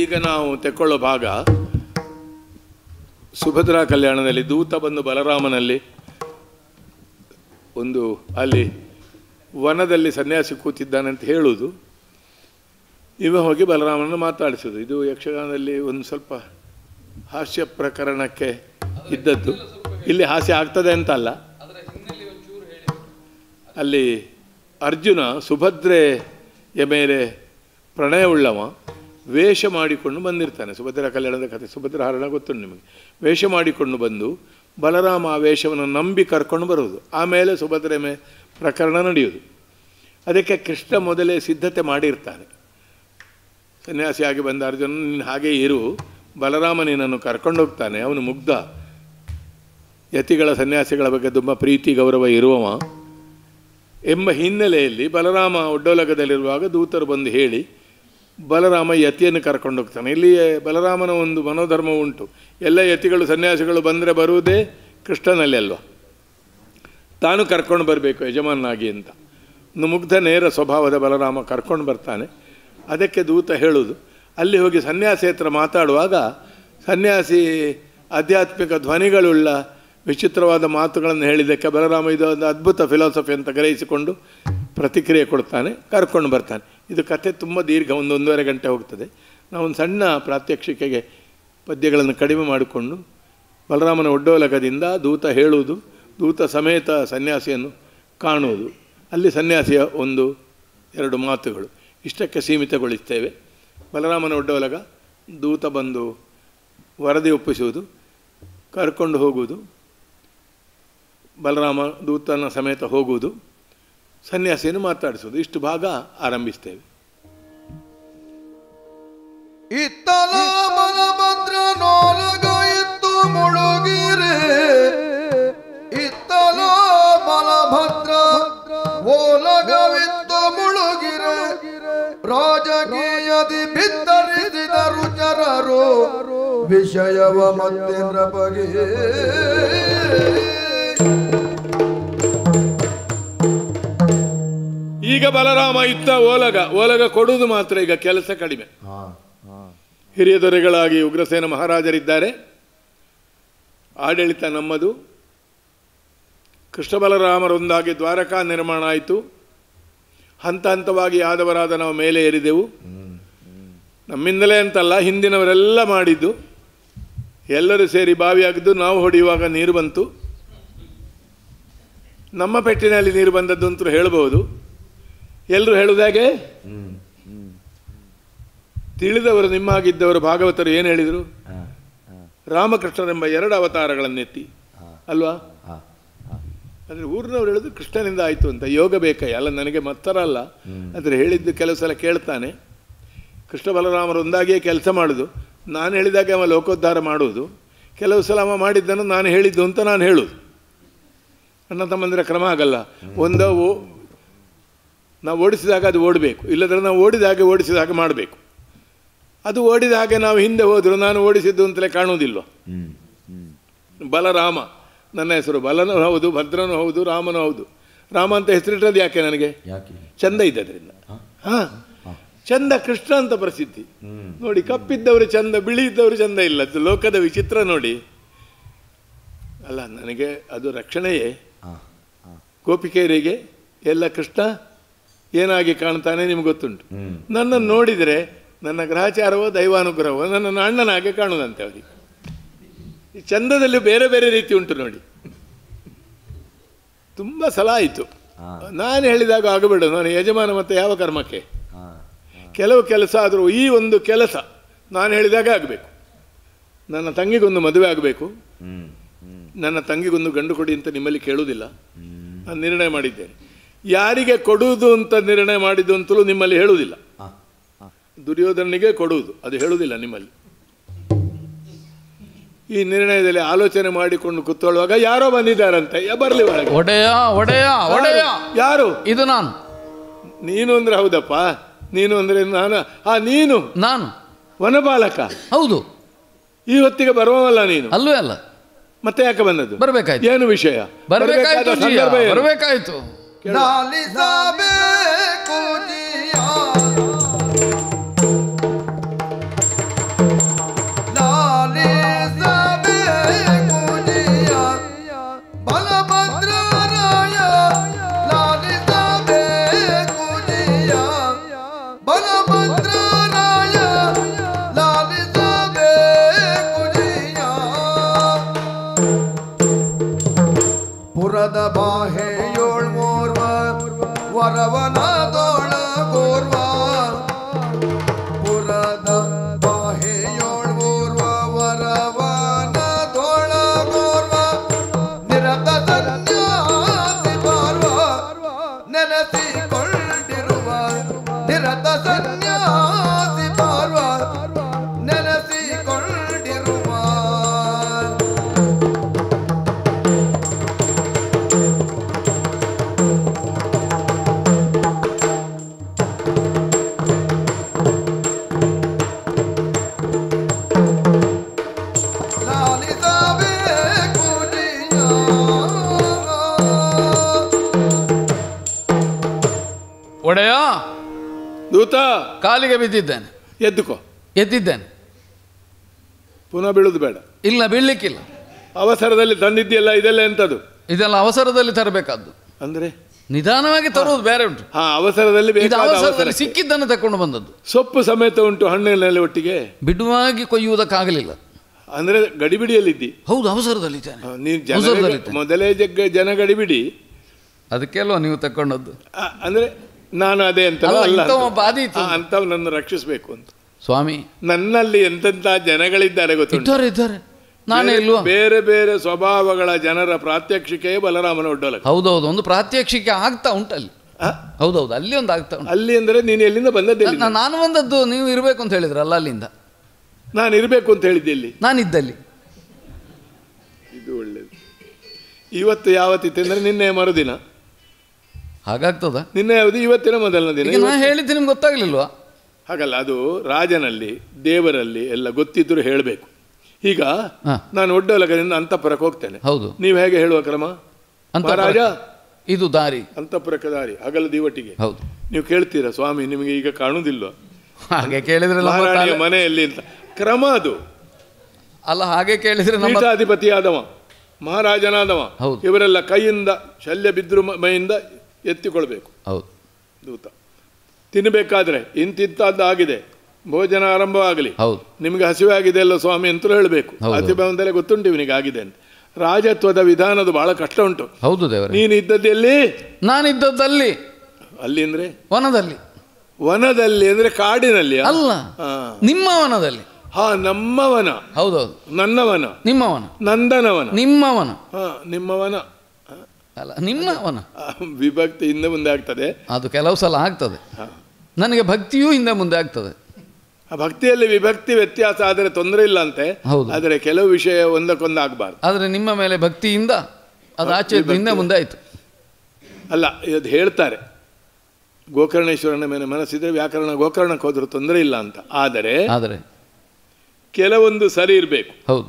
ಈಗ ನಾವು ತೆಕ್ಕೊಳ್ಳೋ ಭಾಗ ಸುಭದ್ರಾ ಕಲ್ಯಾಣದಲ್ಲಿ ದೂತ ಬಂದು ಬಲರಾಮನಲ್ಲಿ ಒಂದು ಅಲ್ಲಿ ವನದಲ್ಲಿ ಸನ್ಯಾಸಿ ಕೂತಿದ್ದಾನೆ ಅಂತ ಹೇಳುವುದು ಇವ ಹೋಗಿ ಬಲರಾಮನನ್ನು ಮಾತಾಡಿಸೋದು ಇದು ಯಕ್ಷಗಾನದಲ್ಲಿ ಒಂದು ಸ್ವಲ್ಪ ಹಾಸ್ಯ ಪ್ರಕರಣಕ್ಕೆ ಇದ್ದದ್ದು ಇಲ್ಲಿ ಹಾಸ್ಯ ಆಗ್ತದೆ ಅಂತ ಅಲ್ಲ ಅಲ್ಲಿ ಅರ್ಜುನ ಸುಭದ್ರೆಯ ಮೇಲೆ ಪ್ರಣಯವುಳ್ಳವ ವೇಷ ಮಾಡಿಕೊಂಡು ಬಂದಿರ್ತಾನೆ ಸುಭದ್ರ ಕಲ್ಯಾಣದ ಕಥೆ ಸುಭದ್ರ ಹರಣ ಗೊತ್ತು ನಿಮಗೆ ವೇಷ ಮಾಡಿಕೊಂಡು ಬಂದು ಬಲರಾಮ ಆ ವೇಷವನ್ನು ನಂಬಿ ಕರ್ಕೊಂಡು ಬರೋದು ಆಮೇಲೆ ಸುಭದ್ರ ಮೇ ಪ್ರಕರಣ ನಡೆಯುವುದು ಅದಕ್ಕೆ ಕೃಷ್ಣ ಮೊದಲೇ ಸಿದ್ಧತೆ ಮಾಡಿರ್ತಾನೆ ಸನ್ಯಾಸಿಯಾಗಿ ಬಂದ ಅರ್ಜುನ ನೀನು ಹಾಗೇ ಇರು ಬಲರಾಮ ನಿನ್ನನ್ನು ಕರ್ಕೊಂಡೋಗ್ತಾನೆ ಅವನು ಮುಗ್ಧ ಯತಿಗಳ ಸನ್ಯಾಸಿಗಳ ಬಗ್ಗೆ ತುಂಬ ಪ್ರೀತಿ ಗೌರವ ಇರುವವ ಎಂಬ ಹಿನ್ನೆಲೆಯಲ್ಲಿ ಬಲರಾಮ ಒಡ್ಡೋಲಗದಲ್ಲಿರುವಾಗ ದೂತರು ಬಂದು ಹೇಳಿ ಬಲರಾಮ ಯತಿಯನ್ನು ಕರ್ಕೊಂಡು ಹೋಗ್ತಾನೆ ಇಲ್ಲಿ ಬಲರಾಮನ ಒಂದು ಮನೋಧರ್ಮ ಉಂಟು ಎಲ್ಲ ಯತಿಗಳು ಸನ್ಯಾಸಿಗಳು ಬಂದರೆ ಬರುವುದೇ ಕೃಷ್ಣನಲ್ಲಿ ಅಲ್ವ ತಾನು ಕರ್ಕೊಂಡು ಬರಬೇಕು ಯಜಮಾನಾಗಿ ಅಂತ ಒಂದು ಮುಗ್ಧ ನೇರ ಸ್ವಭಾವದ ಬಲರಾಮ ಕರ್ಕೊಂಡು ಬರ್ತಾನೆ ಅದಕ್ಕೆ ದೂತ ಹೇಳುವುದು ಅಲ್ಲಿ ಹೋಗಿ ಸನ್ಯಾಸಿ ಹತ್ರ ಮಾತಾಡುವಾಗ ಸನ್ಯಾಸಿ ಆಧ್ಯಾತ್ಮಿಕ ಧ್ವನಿಗಳುಳ್ಳ ವಿಚಿತ್ರವಾದ ಮಾತುಗಳನ್ನು ಹೇಳಿದ್ದಕ್ಕೆ ಬಲರಾಮ ಇದು ಒಂದು ಅದ್ಭುತ ಫಿಲಾಸಫಿ ಅಂತ ಗ್ರಹಿಸಿಕೊಂಡು ಪ್ರತಿಕ್ರಿಯೆ ಕೊಡ್ತಾನೆ ಕರ್ಕೊಂಡು ಬರ್ತಾನೆ ಇದು ಕಥೆ ತುಂಬ ದೀರ್ಘ ಒಂದು ಒಂದೂವರೆ ಗಂಟೆ ಹೋಗ್ತದೆ ಒಂದು ಸಣ್ಣ ಪ್ರಾತ್ಯಕ್ಷಿಕೆಗೆ ಪದ್ಯಗಳನ್ನು ಕಡಿಮೆ ಮಾಡಿಕೊಂಡು ಬಲರಾಮನ ಒಡ್ಡೋಲಕದಿಂದ ದೂತ ಹೇಳುವುದು ದೂತ ಸಮೇತ ಸನ್ಯಾಸಿಯನ್ನು ಕಾಣುವುದು ಅಲ್ಲಿ ಸನ್ಯಾಸಿಯ ಒಂದು ಎರಡು ಮಾತುಗಳು ಇಷ್ಟಕ್ಕೆ ಸೀಮಿತಗೊಳಿಸ್ತೇವೆ ಬಲರಾಮನ ಒಡ್ಡೋಲಗ ದೂತ ಬಂದು ವರದಿ ಒಪ್ಪಿಸುವುದು ಕರ್ಕೊಂಡು ಹೋಗುವುದು ಬಲರಾಮ ದೂತನ ಸಮೇತ ಹೋಗುವುದು ಸನ್ಯಾಸಿಯನ್ನು ಮಾತಾಡಿಸುವುದು ಇಷ್ಟು ಭಾಗ ಆರಂಭಿಸ್ತೇವೆ ಇತ್ತಲ ಮಲಭದ್ರ ನೋಲಗ ಇತ್ತು ಮುಳುಗಿರೆ ಇತ್ತಲ ಮಲಭದ್ರ ಓಲಗವಿತ್ತು ಮುಳುಗಿರೆ ರಾಜಕೀಯದಿ ಬಿತ್ತರಿಸಿದರು ಜನರು ವಿಷಯವ ಮತ್ತೇಂದ್ರ ಬಗೆ ಈಗ ಬಲರಾಮ ಇತ್ತ ಓಲಗ ಓಲಗ ಕೊಡುವುದು ಮಾತ್ರ ಈಗ ಕೆಲಸ ಕಡಿಮೆ ಹಿರಿಯ ದೊರೆಗಳಾಗಿ ಉಗ್ರಸೇನ ಮಹಾರಾಜರಿದ್ದಾರೆ ಆಡಳಿತ ನಮ್ಮದು ಕೃಷ್ಣ ಬಲರಾಮರೊಂದಾಗಿ ದ್ವಾರಕಾ ನಿರ್ಮಾಣ ಆಯಿತು ಹಂತ ಹಂತವಾಗಿ ಆದವರಾದ ನಾವು ಮೇಲೆ ಏರಿದೆವು ನಮ್ಮಿಂದಲೇ ಅಂತಲ್ಲ ಹಿಂದಿನವರೆಲ್ಲ ಮಾಡಿದ್ದು ಎಲ್ಲರೂ ಸೇರಿ ಬಾವಿಯಾಗಿದ್ದು ನಾವು ಹೊಡೆಯುವಾಗ ನೀರು ಬಂತು ನಮ್ಮ ಪೆಟ್ಟಿನಲ್ಲಿ ನೀರು ಬಂದದ್ದು ಅಂತ ಹೇಳಬಹುದು ಎಲ್ಲರೂ ಹೇಳುವುದಾಗೆ ತಿಳಿದವರು ನಿಮ್ಮಾಗಿದ್ದವರು ಭಾಗವತರು ಏನು ಹೇಳಿದರು ರಾಮಕೃಷ್ಣರೆಂಬ ಎರಡು ಅವತಾರಗಳನ್ನೆತ್ತಿ ಅಲ್ವಾ ಅಂದರೆ ಊರಿನವ್ರು ಹೇಳಿದ್ರು ಕೃಷ್ಣನಿಂದ ಆಯಿತು ಅಂತ ಯೋಗ ಬೇಕಯ್ಯ ಅಲ್ಲ ನನಗೆ ಮತ್ತರ ಅಲ್ಲ ಆದರೆ ಹೇಳಿದ್ದು ಕೆಲವು ಸಲ ಕೇಳ್ತಾನೆ ಕೃಷ್ಣ ಬಲರಾಮರು ಒಂದಾಗಿಯೇ ಕೆಲಸ ಮಾಡೋದು ನಾನು ಹೇಳಿದಾಗ ಅವ ಲೋಕೋದ್ಧಾರ ಮಾಡುವುದು ಕೆಲವು ಸಲ ಅವ ಮಾಡಿದ್ದನ್ನು ನಾನು ಹೇಳಿದ್ದು ಅಂತ ನಾನು ಹೇಳುದು ಅಣ್ಣ ತಮ್ಮಂದಿರ ಕ್ರಮ ಆಗಲ್ಲ ಒಂದು ನಾವು ಓಡಿಸಿದಾಗ ಅದು ಓಡಬೇಕು ಇಲ್ಲದ್ರೆ ನಾವು ಓಡಿದ ಹಾಗೆ ಮಾಡಬೇಕು ಅದು ಓಡಿದ ಹಾಗೆ ನಾವು ಹಿಂದೆ ಹೋದರು ನಾನು ಓಡಿಸಿದ್ದು ಅಂತಲೇ ಕಾಣುವುದಿಲ್ಲ ಬಲರಾಮ ನನ್ನ ಹೆಸರು ಬಲನೂ ಹೌದು ಭದ್ರನೂ ಹೌದು ರಾಮನೂ ಹೌದು ರಾಮ ಅಂತ ಹೆಸರಿಟ್ಟದ್ದು ಯಾಕೆ ನನಗೆ ಚಂದ ಇದೆ ಅದರಿಂದ ಹಾಂ ಚಂದ ಕೃಷ್ಣ ಅಂತ ಪ್ರಸಿದ್ಧಿ ನೋಡಿ ಕಪ್ಪಿದ್ದವರು ಚಂದ ಬಿಳಿ ಇದ್ದವರು ಚಂದ ಇಲ್ಲ ಲೋಕದ ವಿಚಿತ್ರ ನೋಡಿ ಅಲ್ಲ ನನಗೆ ಅದು ರಕ್ಷಣೆಯೇ ಗೋಪಿಕೇರಿಗೆ ಎಲ್ಲ ಕೃಷ್ಣ ಏನಾಗಿ ಕಾಣ್ತಾನೆ ನಿಮ್ಗೆ ಗೊತ್ತುಂಟು ನನ್ನನ್ನು ನೋಡಿದರೆ ನನ್ನ ಗ್ರಹಚಾರವೋ ದೈವಾನುಗ್ರಹವೋ ನನ್ನನ್ನು ಅಣ್ಣನಾಗೆ ಕಾಣುವುದಂತೆ ಅವರಿಗೆ ಈ ಚಂದದಲ್ಲಿ ಬೇರೆ ಬೇರೆ ರೀತಿ ಉಂಟು ನೋಡಿ ತುಂಬ ಸಲ ಆಯಿತು ನಾನು ಹೇಳಿದಾಗ ಆಗಬೇಡ ನಾನು ಯಜಮಾನ ಮತ್ತು ಯಾವ ಕರ್ಮಕ್ಕೆ ಕೆಲವು ಕೆಲಸ ಆದರೂ ಈ ಒಂದು ಕೆಲಸ ನಾನು ಹೇಳಿದಾಗ ಆಗಬೇಕು ನನ್ನ ತಂಗಿಗೊಂದು ಮದುವೆ ಆಗಬೇಕು ನನ್ನ ತಂಗಿಗೊಂದು ಗಂಡು ಕೊಡಿ ಅಂತ ನಿಮ್ಮಲ್ಲಿ ಕೇಳುವುದಿಲ್ಲ ನಿರ್ಣಯ ಮಾಡಿದ್ದೇನೆ ಯಾರಿಗೆ ಕೊಡುವುದು ಅಂತ ನಿರ್ಣಯ ಮಾಡಿದ್ದು ಅಂತಲೂ ನಿಮ್ಮಲ್ಲಿ ಹೇಳುವುದಿಲ್ಲ ದುರ್ಯೋಧನಿಗೆ ಕೊಡುವುದು ಅದು ಹೇಳುವುದಿಲ್ಲ ನಿಮ್ಮಲ್ಲಿ ಈ ನಿರ್ಣಯದಲ್ಲಿ ಆಲೋಚನೆ ಮಾಡಿಕೊಂಡು ಕೂತ್ಕೊಳ್ಳುವಾಗ ಯಾರೋ ಬಂದಿದ್ದಾರಂತೆ ಬರಲಿ ಒಡೆಯ ಒಡೆಯ ಒಡೆಯ ಯಾರು ಇದು ನಾನು ನೀನು ಅಂದ್ರೆ ಹೌದಪ್ಪ ನೀನು ಅಂದ್ರೆ ನಾನು ಆ ನೀನು ನಾನು ವನಪಾಲಕ ಹೌದು ಈ ಹೊತ್ತಿಗೆ ಬರುವವಲ್ಲ ನೀನು ಅಲ್ವೇ ಅಲ್ಲ ಮತ್ತೆ ಯಾಕೆ ಬಂದದ್ದು ಬರಬೇಕಾಯ್ತು ಏನು ವಿಷಯ ಬರಬೇಕಾಯ್ತು ಬರಬೇಕಾಯ್ತು ಒಡೆಯ ದೂತ ಕಾಲಿಗೆ ಬಿದ್ದಿದ್ದೇನೆ ಎದ್ದುಕೋ ಎದ್ದಿದ್ದೇನೆ ಪುನಃ ಬೀಳುದು ಬೇಡ ಇಲ್ಲ ಬೀಳಲಿಕ್ಕಿಲ್ಲ ಅವಸರದಲ್ಲಿ ತಂದಿದ್ದೆಲ್ಲ ಇದೆಲ್ಲ ಎಂಥದ್ದು ಇದೆಲ್ಲ ಅವಸರದಲ್ಲಿ ತರಬೇಕಾದ್ದು ಅಂದ್ರೆ ನಿಧಾನವಾಗಿ ತರುವುದು ಬೇರೆ ಉಂಟು ಹಾ ಅವಸರದಲ್ಲಿ ಅವಸರದಲ್ಲಿ ಸಿಕ್ಕಿದ್ದನ್ನು ತಕೊಂಡು ಬಂದದ್ದು ಸೊಪ್ಪು ಸಮೇತ ಉಂಟು ಹಣ್ಣಿನಲ್ಲಿ ಒಟ್ಟಿಗೆ ಬಿಡುವಾಗಿ ಕೊಯ್ಯುವುದಕ್ಕಾಗಲಿಲ್ಲ ಅಂದ್ರೆ ಗಡಿಬಿಡಿಯಲ್ಲಿ ಇದ್ದಿ ಹೌದು ಅವಸರದಲ್ಲಿ ನೀನು ಮೊದಲೇ ಜಗ್ಗ ಜನ ಗಡಿಬಿಡಿ ಅದಕ್ಕೆಲ್ಲ ನೀವು ತಕೊಂಡದ್ದು ಅಂದ್ರೆ ನಾನು ಅದೇ ಅಂತ ಅಂತವ್ ನನ್ನ ರಕ್ಷಿಸಬೇಕು ಅಂತ ಸ್ವಾಮಿ ನನ್ನಲ್ಲಿ ಎಂತೆಂಥ ಜನಗಳಿದ್ದಾರೆ ಗೊತ್ತಿದ್ದಾರೆ ನಾನೇ ಇಲ್ವಾ ಬೇರೆ ಬೇರೆ ಸ್ವಭಾವಗಳ ಜನರ ಪ್ರಾತ್ಯಕ್ಷಿಕೆ ಬಲರಾಮನ ಒಡ್ಡೋಲಕ ಹೌದೌದು ಒಂದು ಪ್ರಾತ್ಯಕ್ಷಿಕೆ ಆಗ್ತಾ ಉಂಟಲ್ಲಿ ಹೌದೌದು ಅಲ್ಲಿ ಒಂದು ಆಗ್ತಾ ಉಂಟು ಅಲ್ಲಿ ಅಂದರೆ ನೀನು ಎಲ್ಲಿಂದ ಬಂದದ್ದೆ ನಾನು ಬಂದದ್ದು ನೀವು ಇರಬೇಕು ಅಂತ ಹೇಳಿದ್ರಲ್ಲ ಅಲ್ಲಿಂದ ನಾನು ಇರಬೇಕು ಅಂತ ಹೇಳಿದ್ದೆ ಇಲ್ಲಿ ನಾನಿದ್ದಲ್ಲಿ ಇದು ಒಳ್ಳೇದು ಇವತ್ತು ಯಾವತ್ತಿತ್ತು ಅಂದರೆ ನಿನ್ನೆ ಮರುದಿನ ಹಾಗಾಗ್ತದ ನಿನ್ನೆ ಯಾವುದು ಇವತ್ತಿನ ಮೊದಲನೇ ದಿನ ನಾನು ಹೇಳಿದ್ದು ನಿಮ್ಗೆ ಗೊತ್ತಾಗಲಿಲ್ವಾ ಹಾಗಲ್ಲ ಅದು ರಾಜನಲ್ಲಿ ದೇವರಲ್ಲಿ ಎಲ್ಲ ಗೊತ್ತಿದ್ದರೂ ಹೇಳಬೇಕು ಈಗ ನಾನು ಲಗದಿಂದ ಅಂತಃಪುರಕ್ಕೆ ಹೋಗ್ತೇನೆ ಹೌದು ನೀವು ಹೇಗೆ ಹೇಳುವ ಕ್ರಮ ಅಂತ ರಾಜ ಇದು ದಾರಿ ಅಂತಃಪುರಕ್ಕೆ ದಾರಿ ಹಗಲ ದಿವಟಿಗೆ ಹೌದು ನೀವು ಕೇಳ್ತೀರಾ ಸ್ವಾಮಿ ನಿಮಗೆ ಈಗ ಕಾಣುವುದಿಲ್ಲ ಹಾಗೆ ಕೇಳಿದ್ರೆ ಮನೆಯಲ್ಲಿ ಅಂತ ಕ್ರಮ ಅದು ಅಲ್ಲ ಹಾಗೆ ಕೇಳಿದ್ರೆ ಪೀಠಾಧಿಪತಿಯಾದವ ಮಹಾರಾಜನಾದವ ಇವರೆಲ್ಲ ಕೈಯಿಂದ ಶಲ್ಯ ಬಿದ್ರು ಮೈಯಿಂದ ಎತ್ತಿಕೊಳ್ಬೇಕು ಹೌದು ದೂತ ತಿನ್ನಬೇಕಾದ್ರೆ ಇಂತಿಂತದ್ದು ಆಗಿದೆ ಭೋಜನ ಆರಂಭವಾಗಲಿ ಹೌದು ನಿಮಗೆ ಹಸಿವೆ ಆಗಿದೆ ಅಲ್ಲ ಸ್ವಾಮಿ ಅಂತಲೂ ಹೇಳಬೇಕು ಅತಿಭವನದಲ್ಲೇ ಗೊತ್ತುಂಟು ಇವನಿಗೆ ಆಗಿದೆ ಅಂತ ರಾಜತ್ವದ ವಿಧಾನದ ಬಹಳ ಕಷ್ಟ ಉಂಟು ಹೌದು ನೀನು ಇದ್ದದ್ದಲ್ಲಿ ನಾನಿದ್ದದ್ದಲ್ಲಿ ಅಲ್ಲಿ ಅಂದರೆ ವನದಲ್ಲಿ ವನದಲ್ಲಿ ಅಂದರೆ ಕಾಡಿನಲ್ಲಿ ಅಲ್ಲ ನಿಮ್ಮ ವನದಲ್ಲಿ ಹಾ ನಮ್ಮವನ ಹೌದೌದು ನನ್ನವನ ನಿಮ್ಮವನ ನಂದನವನ ನಿಮ್ಮವನ ಹಾ ನಿಮ್ಮವನ ಅಲ್ಲ ನಿಮ್ಮ ಅವನ ವಿಭಕ್ತಿ ಹಿಂದೆ ಮುಂದೆ ಆಗ್ತದೆ ಅದು ಕೆಲವು ಸಲ ಆಗ್ತದೆ ನನಗೆ ಭಕ್ತಿಯೂ ಹಿಂದೆ ಮುಂದೆ ಆಗ್ತದೆ ಭಕ್ತಿಯಲ್ಲಿ ವಿಭಕ್ತಿ ವ್ಯತ್ಯಾಸ ಆದರೆ ತೊಂದರೆ ಇಲ್ಲ ಅಂತೆ ಹೌದು ಆದರೆ ಕೆಲವು ವಿಷಯ ಒಂದಕ್ಕೊಂದು ಆಗಬಾರ್ದು ಆದರೆ ನಿಮ್ಮ ಮೇಲೆ ಭಕ್ತಿಯಿಂದ ಅದು ಆಚೆ ಹಿಂದೆ ಮುಂದೆ ಆಯಿತು ಅಲ್ಲ ಇದು ಹೇಳ್ತಾರೆ ಗೋಕರ್ಣೇಶ್ವರನ ಮೇಲೆ ಮನಸ್ಸಿದ್ರೆ ವ್ಯಾಕರಣ ಗೋಕರ್ಣಕ್ಕೆ ಹೋದರೂ ತೊಂದರೆ ಇಲ್ಲ ಅಂತ ಆದರೆ ಆದರೆ ಕೆಲವೊಂದು ಸರಿ ಇರಬೇಕು ಹೌದು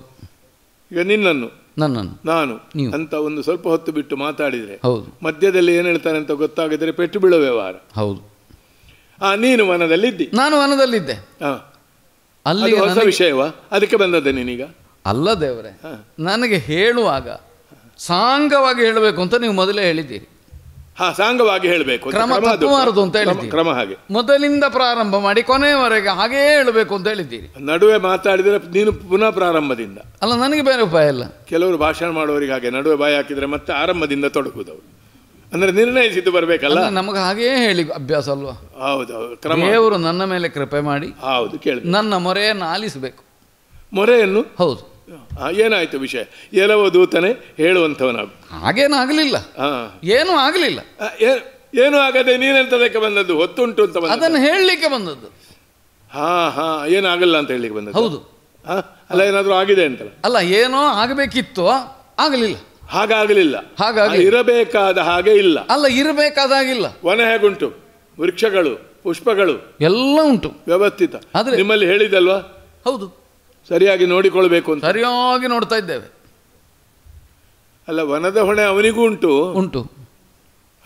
ಈಗ ನಿನ್ನನ್ನು ನನ್ನನ್ನು ನಾನು ಅಂತ ಒಂದು ಸ್ವಲ್ಪ ಹೊತ್ತು ಬಿಟ್ಟು ಮಾತಾಡಿದರೆ ಹೌದು ಮಧ್ಯದಲ್ಲಿ ಏನು ಹೇಳ್ತಾನೆ ಅಂತ ಗೊತ್ತಾಗಿದ್ರೆ ಪೆಟ್ಟು ಬೀಳೋ ವ್ಯವಹಾರ ಹೌದು ಆ ನೀನು ವನದಲ್ಲಿದ್ದೆ ನಾನು ವನದಲ್ಲಿದ್ದೆ ಅಲ್ಲಿ ಹೊಸ ವಿಷಯವಾ ಅದಕ್ಕೆ ಬಂದದ್ದೆ ನೀನೀಗ ಅಲ್ಲ ದೇವರೇ ನನಗೆ ಹೇಳುವಾಗ ಸಾಂಗವಾಗಿ ಹೇಳಬೇಕು ಅಂತ ನೀವು ಮೊದಲೇ ಹೇಳಿದ್ದೀರಿ ಹಾ ಸಾಂಗವಾಗಿ ಹೇಳಬೇಕು ಕ್ರಮ ಅಂತ ಹೇಳಿದ್ರೆ ಕ್ರಮ ಹಾಗೆ ಮೊದಲಿಂದ ಪ್ರಾರಂಭ ಮಾಡಿ ಕೊನೆಯವರೆಗೆ ಹಾಗೇ ಹೇಳಬೇಕು ಅಂತ ಹೇಳಿದ್ದೀರಿ ನಡುವೆ ಮಾತಾಡಿದರೆ ನೀನು ಪುನಃ ಪ್ರಾರಂಭದಿಂದ ಅಲ್ಲ ನನಗೆ ಬೇರೆ ಉಪಾಯ ಇಲ್ಲ ಕೆಲವರು ಭಾಷಣ ಮಾಡುವವರಿಗೆ ಹಾಗೆ ನಡುವೆ ಬಾಯಿ ಹಾಕಿದ್ರೆ ಮತ್ತೆ ಆರಂಭದಿಂದ ತೊಡಗುದವರು ಅಂದ್ರೆ ನಿರ್ಣಯಿಸಿದ್ದು ಬರಬೇಕಲ್ಲ ನಮಗೆ ಹಾಗೆಯೇ ಹೇಳಿ ಅಭ್ಯಾಸ ಅಲ್ವಾ ಹೌದು ದೇವರು ನನ್ನ ಮೇಲೆ ಕೃಪೆ ಮಾಡಿ ಹೌದು ಕೇಳಿ ನನ್ನ ಮೊರೆಯನ್ನು ಆಲಿಸಬೇಕು ಮೊರೆಯನ್ನು ಹೌದು ಏನಾಯ್ತು ವಿಷಯ ಎಲ್ಲವೋ ದೂತನೇ ಹೇಳುವಂಥವನಾಗು ಹಾಗೇನು ಆಗಲಿಲ್ಲ ಏನೂ ಆಗಲಿಲ್ಲ ಏನು ಆಗದೆ ನೀನೆಂತದಕ್ಕೆ ಬಂದದ್ದು ಹೊತ್ತುಂಟು ಅಂತ ಅದನ್ನು ಹೇಳಲಿಕ್ಕೆ ಬಂದದ್ದು ಹಾ ಹಾ ಏನು ಆಗಲ್ಲ ಅಂತ ಹೇಳಲಿಕ್ಕೆ ಬಂದದ್ದು ಹೌದು ಅಲ್ಲ ಏನಾದರೂ ಆಗಿದೆ ಅಂತ ಅಲ್ಲ ಏನೋ ಆಗಬೇಕಿತ್ತು ಆಗಲಿಲ್ಲ ಹಾಗಾಗಲಿಲ್ಲ ಹಾಗಾಗಿ ಇರಬೇಕಾದ ಹಾಗೆ ಇಲ್ಲ ಅಲ್ಲ ಇರಬೇಕಾದಾಗಿಲ್ಲ ಹಾಗಿಲ್ಲ ವನ ಹೇಗುಂಟು ವೃಕ್ಷಗಳು ಪುಷ್ಪಗಳು ಎಲ್ಲ ಉಂಟು ವ್ಯವಸ್ಥಿತ ಆದರೆ ನಿಮ್ಮಲ್ಲಿ ಹೇಳಿದಲ್ವಾ ಹೌದು ಸರಿಯಾಗಿ ನೋಡಿಕೊಳ್ಬೇಕು ಅಂತ ಸರಿಯಾಗಿ ನೋಡ್ತಾ ಇದ್ದೇವೆ ಅಲ್ಲ ವನದ ಹೊಣೆ ಅವನಿಗೂ ಉಂಟು ಉಂಟು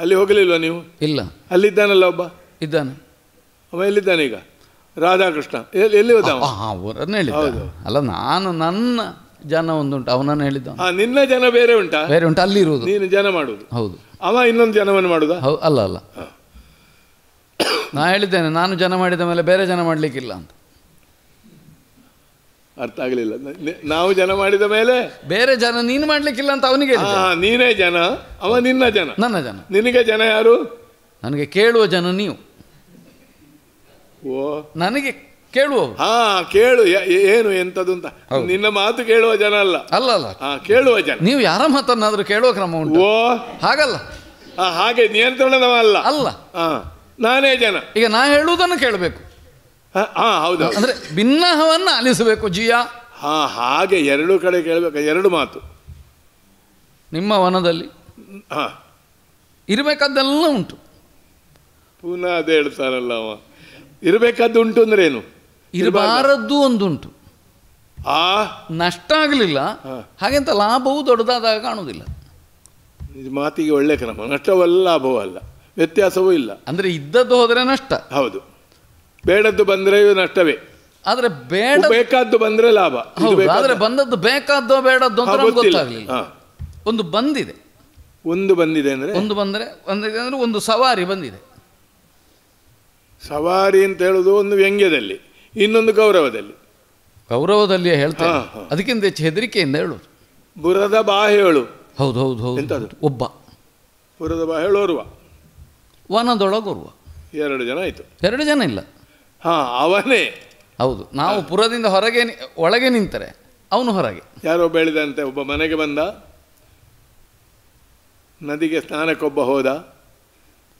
ಅಲ್ಲಿ ಹೋಗಲಿಲ್ವ ನೀವು ಇಲ್ಲ ಅಲ್ಲಿದ್ದಾನಲ್ಲ ಒಬ್ಬ ಇದ್ದಾನೆ ಅವ ಎಲ್ಲಿದ್ದಾನೆ ಈಗ ರಾಧಾಕೃಷ್ಣ ಎಲ್ಲಿ ಎಲ್ಲಿ ಹೋದ ಹೌದು ಅಲ್ಲ ನಾನು ನನ್ನ ಜನ ಒಂದುಂಟು ಅವನನ್ನು ಹೇಳಿದ್ದ ನಿನ್ನ ಜನ ಬೇರೆ ಉಂಟಾ ಬೇರೆ ಉಂಟು ಅಲ್ಲಿ ಇರುವುದು ನೀನು ಜನ ಮಾಡುದು ಹೌದು ಅವ ಇನ್ನೊಂದು ಜನವನ್ನು ಮಾಡುದ ಅಲ್ಲ ಅಲ್ಲ ನಾ ಹೇಳಿದ್ದೇನೆ ನಾನು ಜನ ಮಾಡಿದ ಮೇಲೆ ಬೇರೆ ಜನ ಮಾಡ್ಲಿಕ್ಕಿಲ್ಲ ಅಂತ ಅರ್ಥ ಆಗಲಿಲ್ಲ ನಾವು ಜನ ಮಾಡಿದ ಮೇಲೆ ಬೇರೆ ಜನ ನೀನು ಮಾಡ್ಲಿಕ್ಕಿಲ್ಲ ಅಂತ ಅವನಿಗೆ ನೀನೇ ಜನ ಅವ ನಿನ್ನ ಜನ ನನ್ನ ಜನ ನಿನಗೆ ಜನ ಯಾರು ನನಗೆ ಕೇಳುವ ಜನ ನೀವು ಓ ನನಗೆ ಕೇಳುವ ಹಾ ಕೇಳು ಏನು ಎಂತದ್ದು ಅಂತ ನಿನ್ನ ಮಾತು ಕೇಳುವ ಜನ ಅಲ್ಲ ಅಲ್ಲ ಅಲ್ಲ ಕೇಳುವ ಜನ ನೀವು ಯಾರ ಮಾತನ್ನಾದ್ರೂ ಕೇಳುವ ಕ್ರಮ ಉಂಟು ಓ ಹಾಗಲ್ಲ ಹಾಗೆ ನಿಯಂತ್ರಣದವಲ್ಲ ಅಲ್ಲ ನಾನೇ ಜನ ಈಗ ನಾ ಹೇಳುವುದನ್ನು ಕೇಳಬೇಕು ಹಾಂ ಹೌದು ಅಂದರೆ ಭಿನ್ನಹವನ್ನು ಆಲಿಸಬೇಕು ಜೀಯ ಹಾಂ ಹಾಗೆ ಎರಡು ಕಡೆ ಕೇಳಬೇಕು ಎರಡು ಮಾತು ನಿಮ್ಮ ವನದಲ್ಲಿ ಹಾಂ ಇರಬೇಕಾದ್ದೆಲ್ಲ ಉಂಟು ಪುನಃ ಅದೇ ಹೇಳ್ತಾರಲ್ಲ ಅವ ಇರಬೇಕಾದ್ದು ಉಂಟು ಅಂದ್ರೆ ಏನು ಇರಬಾರದ್ದು ಒಂದುಂಟು ಆ ನಷ್ಟ ಆಗಲಿಲ್ಲ ಹಾಗೆಂತ ಲಾಭವು ದೊಡ್ಡದಾದಾಗ ಕಾಣುವುದಿಲ್ಲ ಮಾತಿಗೆ ಒಳ್ಳೆ ಕ್ರಮ ನಷ್ಟವಲ್ಲ ಲಾಭವಲ್ಲ ವ್ಯತ್ಯಾಸವೂ ಇಲ್ಲ ಅಂದರೆ ಇದ್ದದ್ದು ಹೋದರೆ ನಷ್ಟ ಹೌದು ಬೇಡದ್ದು ಬಂದ್ರೆ ನಷ್ಟವೇ ಆದರೆ ಬೇಡ ಬೇಕಾದ್ದು ಬಂದ್ರೆ ಲಾಭ ಆದರೆ ಬಂದದ್ದು ಬೇಕಾದ್ದು ಬೇಡದ್ದು ಅಂತ ಗೊತ್ತಾಗಲಿಲ್ಲ ಒಂದು ಬಂದಿದೆ ಒಂದು ಬಂದಿದೆ ಅಂದ್ರೆ ಒಂದು ಬಂದರೆ ಬಂದಿದೆ ಅಂದರೆ ಒಂದು ಸವಾರಿ ಬಂದಿದೆ ಸವಾರಿ ಅಂತ ಹೇಳೋದು ಒಂದು ವ್ಯಂಗ್ಯದಲ್ಲಿ ಇನ್ನೊಂದು ಗೌರವದಲ್ಲಿ ಗೌರವದಲ್ಲಿ ಹೇಳ್ತಾ ಅದಕ್ಕಿಂತ ಹೆಚ್ಚು ಹೆದರಿಕೆಯಿಂದ ಹೇಳೋದು ಬುರದ ಬಾ ಹೇಳು ಹೌದು ಹೌದು ಹೌದು ಒಬ್ಬ ಬುರದ ಬಾ ಹೇಳೋರ್ವ ವನದೊಳಗೊರ್ವ ಎರಡು ಜನ ಆಯಿತು ಎರಡು ಜನ ಇಲ್ಲ ಹಾಂ ಅವನೇ ಹೌದು ನಾವು ಪುರದಿಂದ ಹೊರಗೆ ಒಳಗೆ ನಿಂತರೆ ಅವನು ಹೊರಗೆ ಯಾರೋ ಬೆಳೆದಂತೆ ಒಬ್ಬ ಮನೆಗೆ ಬಂದ ನದಿಗೆ ಸ್ನಾನಕ್ಕೊಬ್ಬ ಹೋದ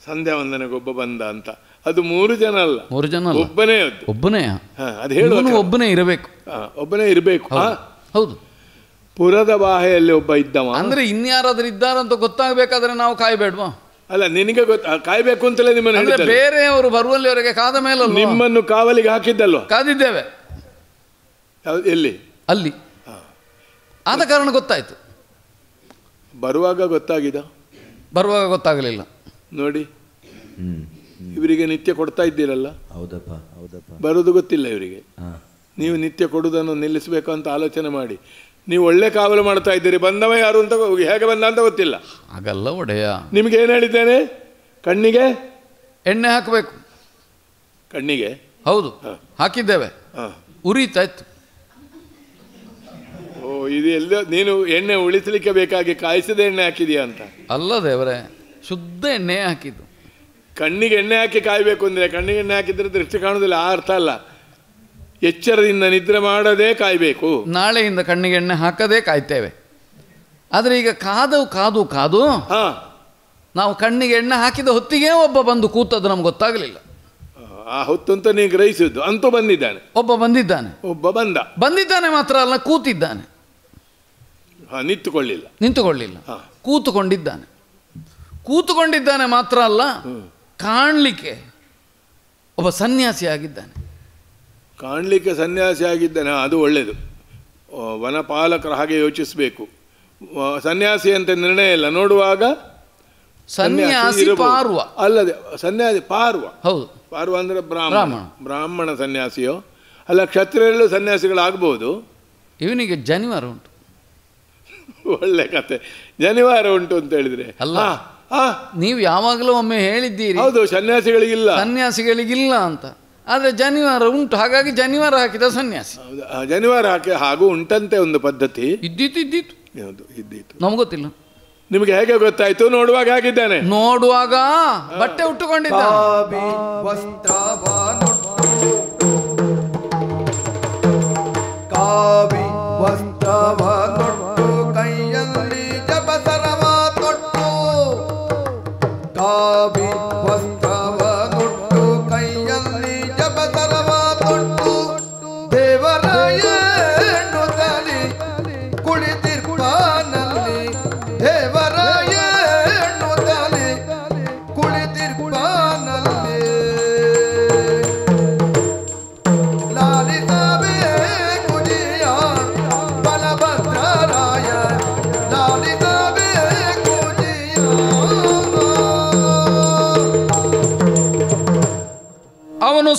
ಸಂಧ್ಯಾ ವಂದನೆಗೊಬ್ಬ ಬಂದ ಅಂತ ಅದು ಮೂರು ಜನ ಅಲ್ಲ ಮೂರು ಜನ ಒಬ್ಬನೇ ಅದು ಒಬ್ಬನೇ ಅದು ಹೇಳುವನು ಒಬ್ಬನೇ ಇರಬೇಕು ಒಬ್ಬನೇ ಇರಬೇಕು ಹೌದು ಪುರದ ಬಾಹೆಯಲ್ಲಿ ಒಬ್ಬ ಇದ್ದವ ಅಂದ್ರೆ ಇನ್ಯಾರಾದ್ರೂ ಇದ್ದಾರಂತ ಗೊತ್ತಾಗಬೇಕಾದ್ರೆ ನಾವು ಕಾಯಬೇಡ್ವಾ ಅಲ್ಲ ನಿನಗೆ ಗೊತ್ತು ಕಾಯ್ಬೇಕು ಅಂತಲೇ ನಿಮ್ಮನ್ನು ಬೇರೆಯವರು ಅವರಿಗೆ ಕಾದ ಮೇಲೆ ನಿಮ್ಮನ್ನು ಕಾವಲಿಗೆ ಹಾಕಿದ್ದಲ್ವ ಕಾದಿದ್ದೇವೆ ಎಲ್ಲಿ ಅಲ್ಲಿ ಆದ ಕಾರಣ ಗೊತ್ತಾಯ್ತು ಬರುವಾಗ ಗೊತ್ತಾಗಿದ ಬರುವಾಗ ಗೊತ್ತಾಗಲಿಲ್ಲ ನೋಡಿ ಇವರಿಗೆ ನಿತ್ಯ ಕೊಡ್ತಾ ಇದ್ದೀರಲ್ಲ ಹೌದಪ್ಪ ಹೌದಪ್ಪ ಬರೋದು ಗೊತ್ತಿಲ್ಲ ಇವರಿಗೆ ನೀವು ನಿತ್ಯ ಕೊಡುವುದನ್ನು ನಿಲ್ಲಿಸಬೇಕು ಅಂತ ಆಲೋಚನೆ ಮಾಡಿ ನೀವು ಒಳ್ಳೆ ಕಾವಲು ಮಾಡ್ತಾ ಇದ್ದೀರಿ ಬಂದವ ಯಾರು ಅಂತ ಹೇಗೆ ಬಂದ ಅಂತ ಗೊತ್ತಿಲ್ಲ ಹಾಗಲ್ಲ ಒಡೆಯ ನಿಮಗೆ ಏನು ಹೇಳಿದ್ದೇನೆ ಕಣ್ಣಿಗೆ ಎಣ್ಣೆ ಹಾಕಬೇಕು ಕಣ್ಣಿಗೆ ಹೌದು ಹಾಕಿದ್ದೇವೆ ಉರಿತಾ ಓ ಇದು ಎಲ್ಲ ನೀನು ಎಣ್ಣೆ ಉಳಿಸಲಿಕ್ಕೆ ಬೇಕಾಗಿ ಕಾಯಿಸಿದ ಎಣ್ಣೆ ಹಾಕಿದೀಯಾ ಅಂತ ಅಲ್ಲ ದೇವರೇ ಶುದ್ಧ ಎಣ್ಣೆ ಹಾಕಿದ್ದು ಕಣ್ಣಿಗೆ ಎಣ್ಣೆ ಹಾಕಿ ಕಾಯಬೇಕು ಅಂದರೆ ಕಣ್ಣಿಗೆ ಎಣ್ಣೆ ಹಾಕಿದ್ರೆ ದೃಷ್ಟಿ ಕಾಣೋದಿಲ್ಲ ಆ ಅರ್ಥ ಅಲ್ಲ ಎಚ್ಚರದಿಂದ ನಿದ್ರೆ ಮಾಡದೇ ಕಾಯಬೇಕು ನಾಳೆಯಿಂದ ಕಣ್ಣಿಗೆ ಎಣ್ಣೆ ಹಾಕದೇ ಕಾಯ್ತೇವೆ ಆದರೆ ಈಗ ಕಾದು ಕಾದು ಕಾದು ನಾವು ಕಣ್ಣಿಗೆ ಎಣ್ಣೆ ಹಾಕಿದ ಹೊತ್ತಿಗೆ ಒಬ್ಬ ಬಂದು ಕೂತದ್ದು ನಮ್ಗೆ ಗೊತ್ತಾಗಲಿಲ್ಲ ಆ ಹೊತ್ತಂತ ನೀವು ಗ್ರಹಿಸಿದ್ದು ಅಂತೂ ಬಂದಿದ್ದಾನೆ ಒಬ್ಬ ಬಂದಿದ್ದಾನೆ ಒಬ್ಬ ಬಂದ ಬಂದಿದ್ದಾನೆ ಮಾತ್ರ ಅಲ್ಲ ಕೂತಿದ್ದಾನೆ ನಿಂತುಕೊಳ್ಳಿಲ್ಲ ನಿಂತುಕೊಳ್ಳಿಲ್ಲ ಕೂತುಕೊಂಡಿದ್ದಾನೆ ಕೂತುಕೊಂಡಿದ್ದಾನೆ ಮಾತ್ರ ಅಲ್ಲ ಕಾಣಲಿಕ್ಕೆ ಒಬ್ಬ ಸನ್ಯಾಸಿ ಆಗಿದ್ದಾನೆ ಕಾಣಲಿಕ್ಕೆ ಸನ್ಯಾಸಿ ಅದು ಒಳ್ಳೆಯದು ವನಪಾಲಕರ ಹಾಗೆ ಯೋಚಿಸಬೇಕು ಸನ್ಯಾಸಿ ಅಂತ ನಿರ್ಣಯ ಇಲ್ಲ ನೋಡುವಾಗ ಸನ್ಯಾಸಿ ಪಾರ್ವ ಅಲ್ಲದೆ ಸನ್ಯಾಸಿ ಪಾರ್ವ ಹೌದು ಪಾರ್ವ ಅಂದರೆ ಬ್ರಾಹ್ಮಣ ಬ್ರಾಹ್ಮಣ ಸನ್ಯಾಸಿಯೋ ಅಲ್ಲ ಕ್ಷತ್ರಿಯರಲ್ಲೂ ಸನ್ಯಾಸಿಗಳಾಗ್ಬೋದು ಇವನಿಗೆ ಜನಿವಾರ ಉಂಟು ಒಳ್ಳೆ ಕತೆ ಜನಿವಾರ ಉಂಟು ಅಂತ ಹೇಳಿದ್ರೆ ಅಲ್ಲ ನೀವು ಯಾವಾಗಲೂ ಒಮ್ಮೆ ಹೇಳಿದ್ದೀರಿ ಹೌದು ಸನ್ಯಾಸಿಗಳಿಗಿಲ್ಲ ಸನ್ಯಾಸಿಗಳಿಗಿಲ್ಲ ಅಂತ ಆದರೆ ಜನಿವಾರ ಉಂಟು ಹಾಗಾಗಿ ಜನಿವಾರ ಹಾಕಿದ ಸನ್ಯಾಸಿ ಜನಿವಾರ ಹಾಕಿ ಹಾಗೂ ಉಂಟಂತೆ ಒಂದು ಪದ್ಧತಿ ಇದ್ದಿತ್ತು ಇದ್ದಿತ್ತು ಇದ್ದಿತ್ತು ನಮ್ಗೆ ಗೊತ್ತಿಲ್ಲ ನಿಮಗೆ ಹೇಗೆ ಗೊತ್ತಾಯ್ತು ನೋಡುವಾಗ ಹಾಕಿದ್ದಾನೆ ನೋಡುವಾಗ ಬಟ್ಟೆ ಉಟ್ಟುಕೊಂಡಿದ್ದ ಕಾವಿ ತೊಟ್ಟು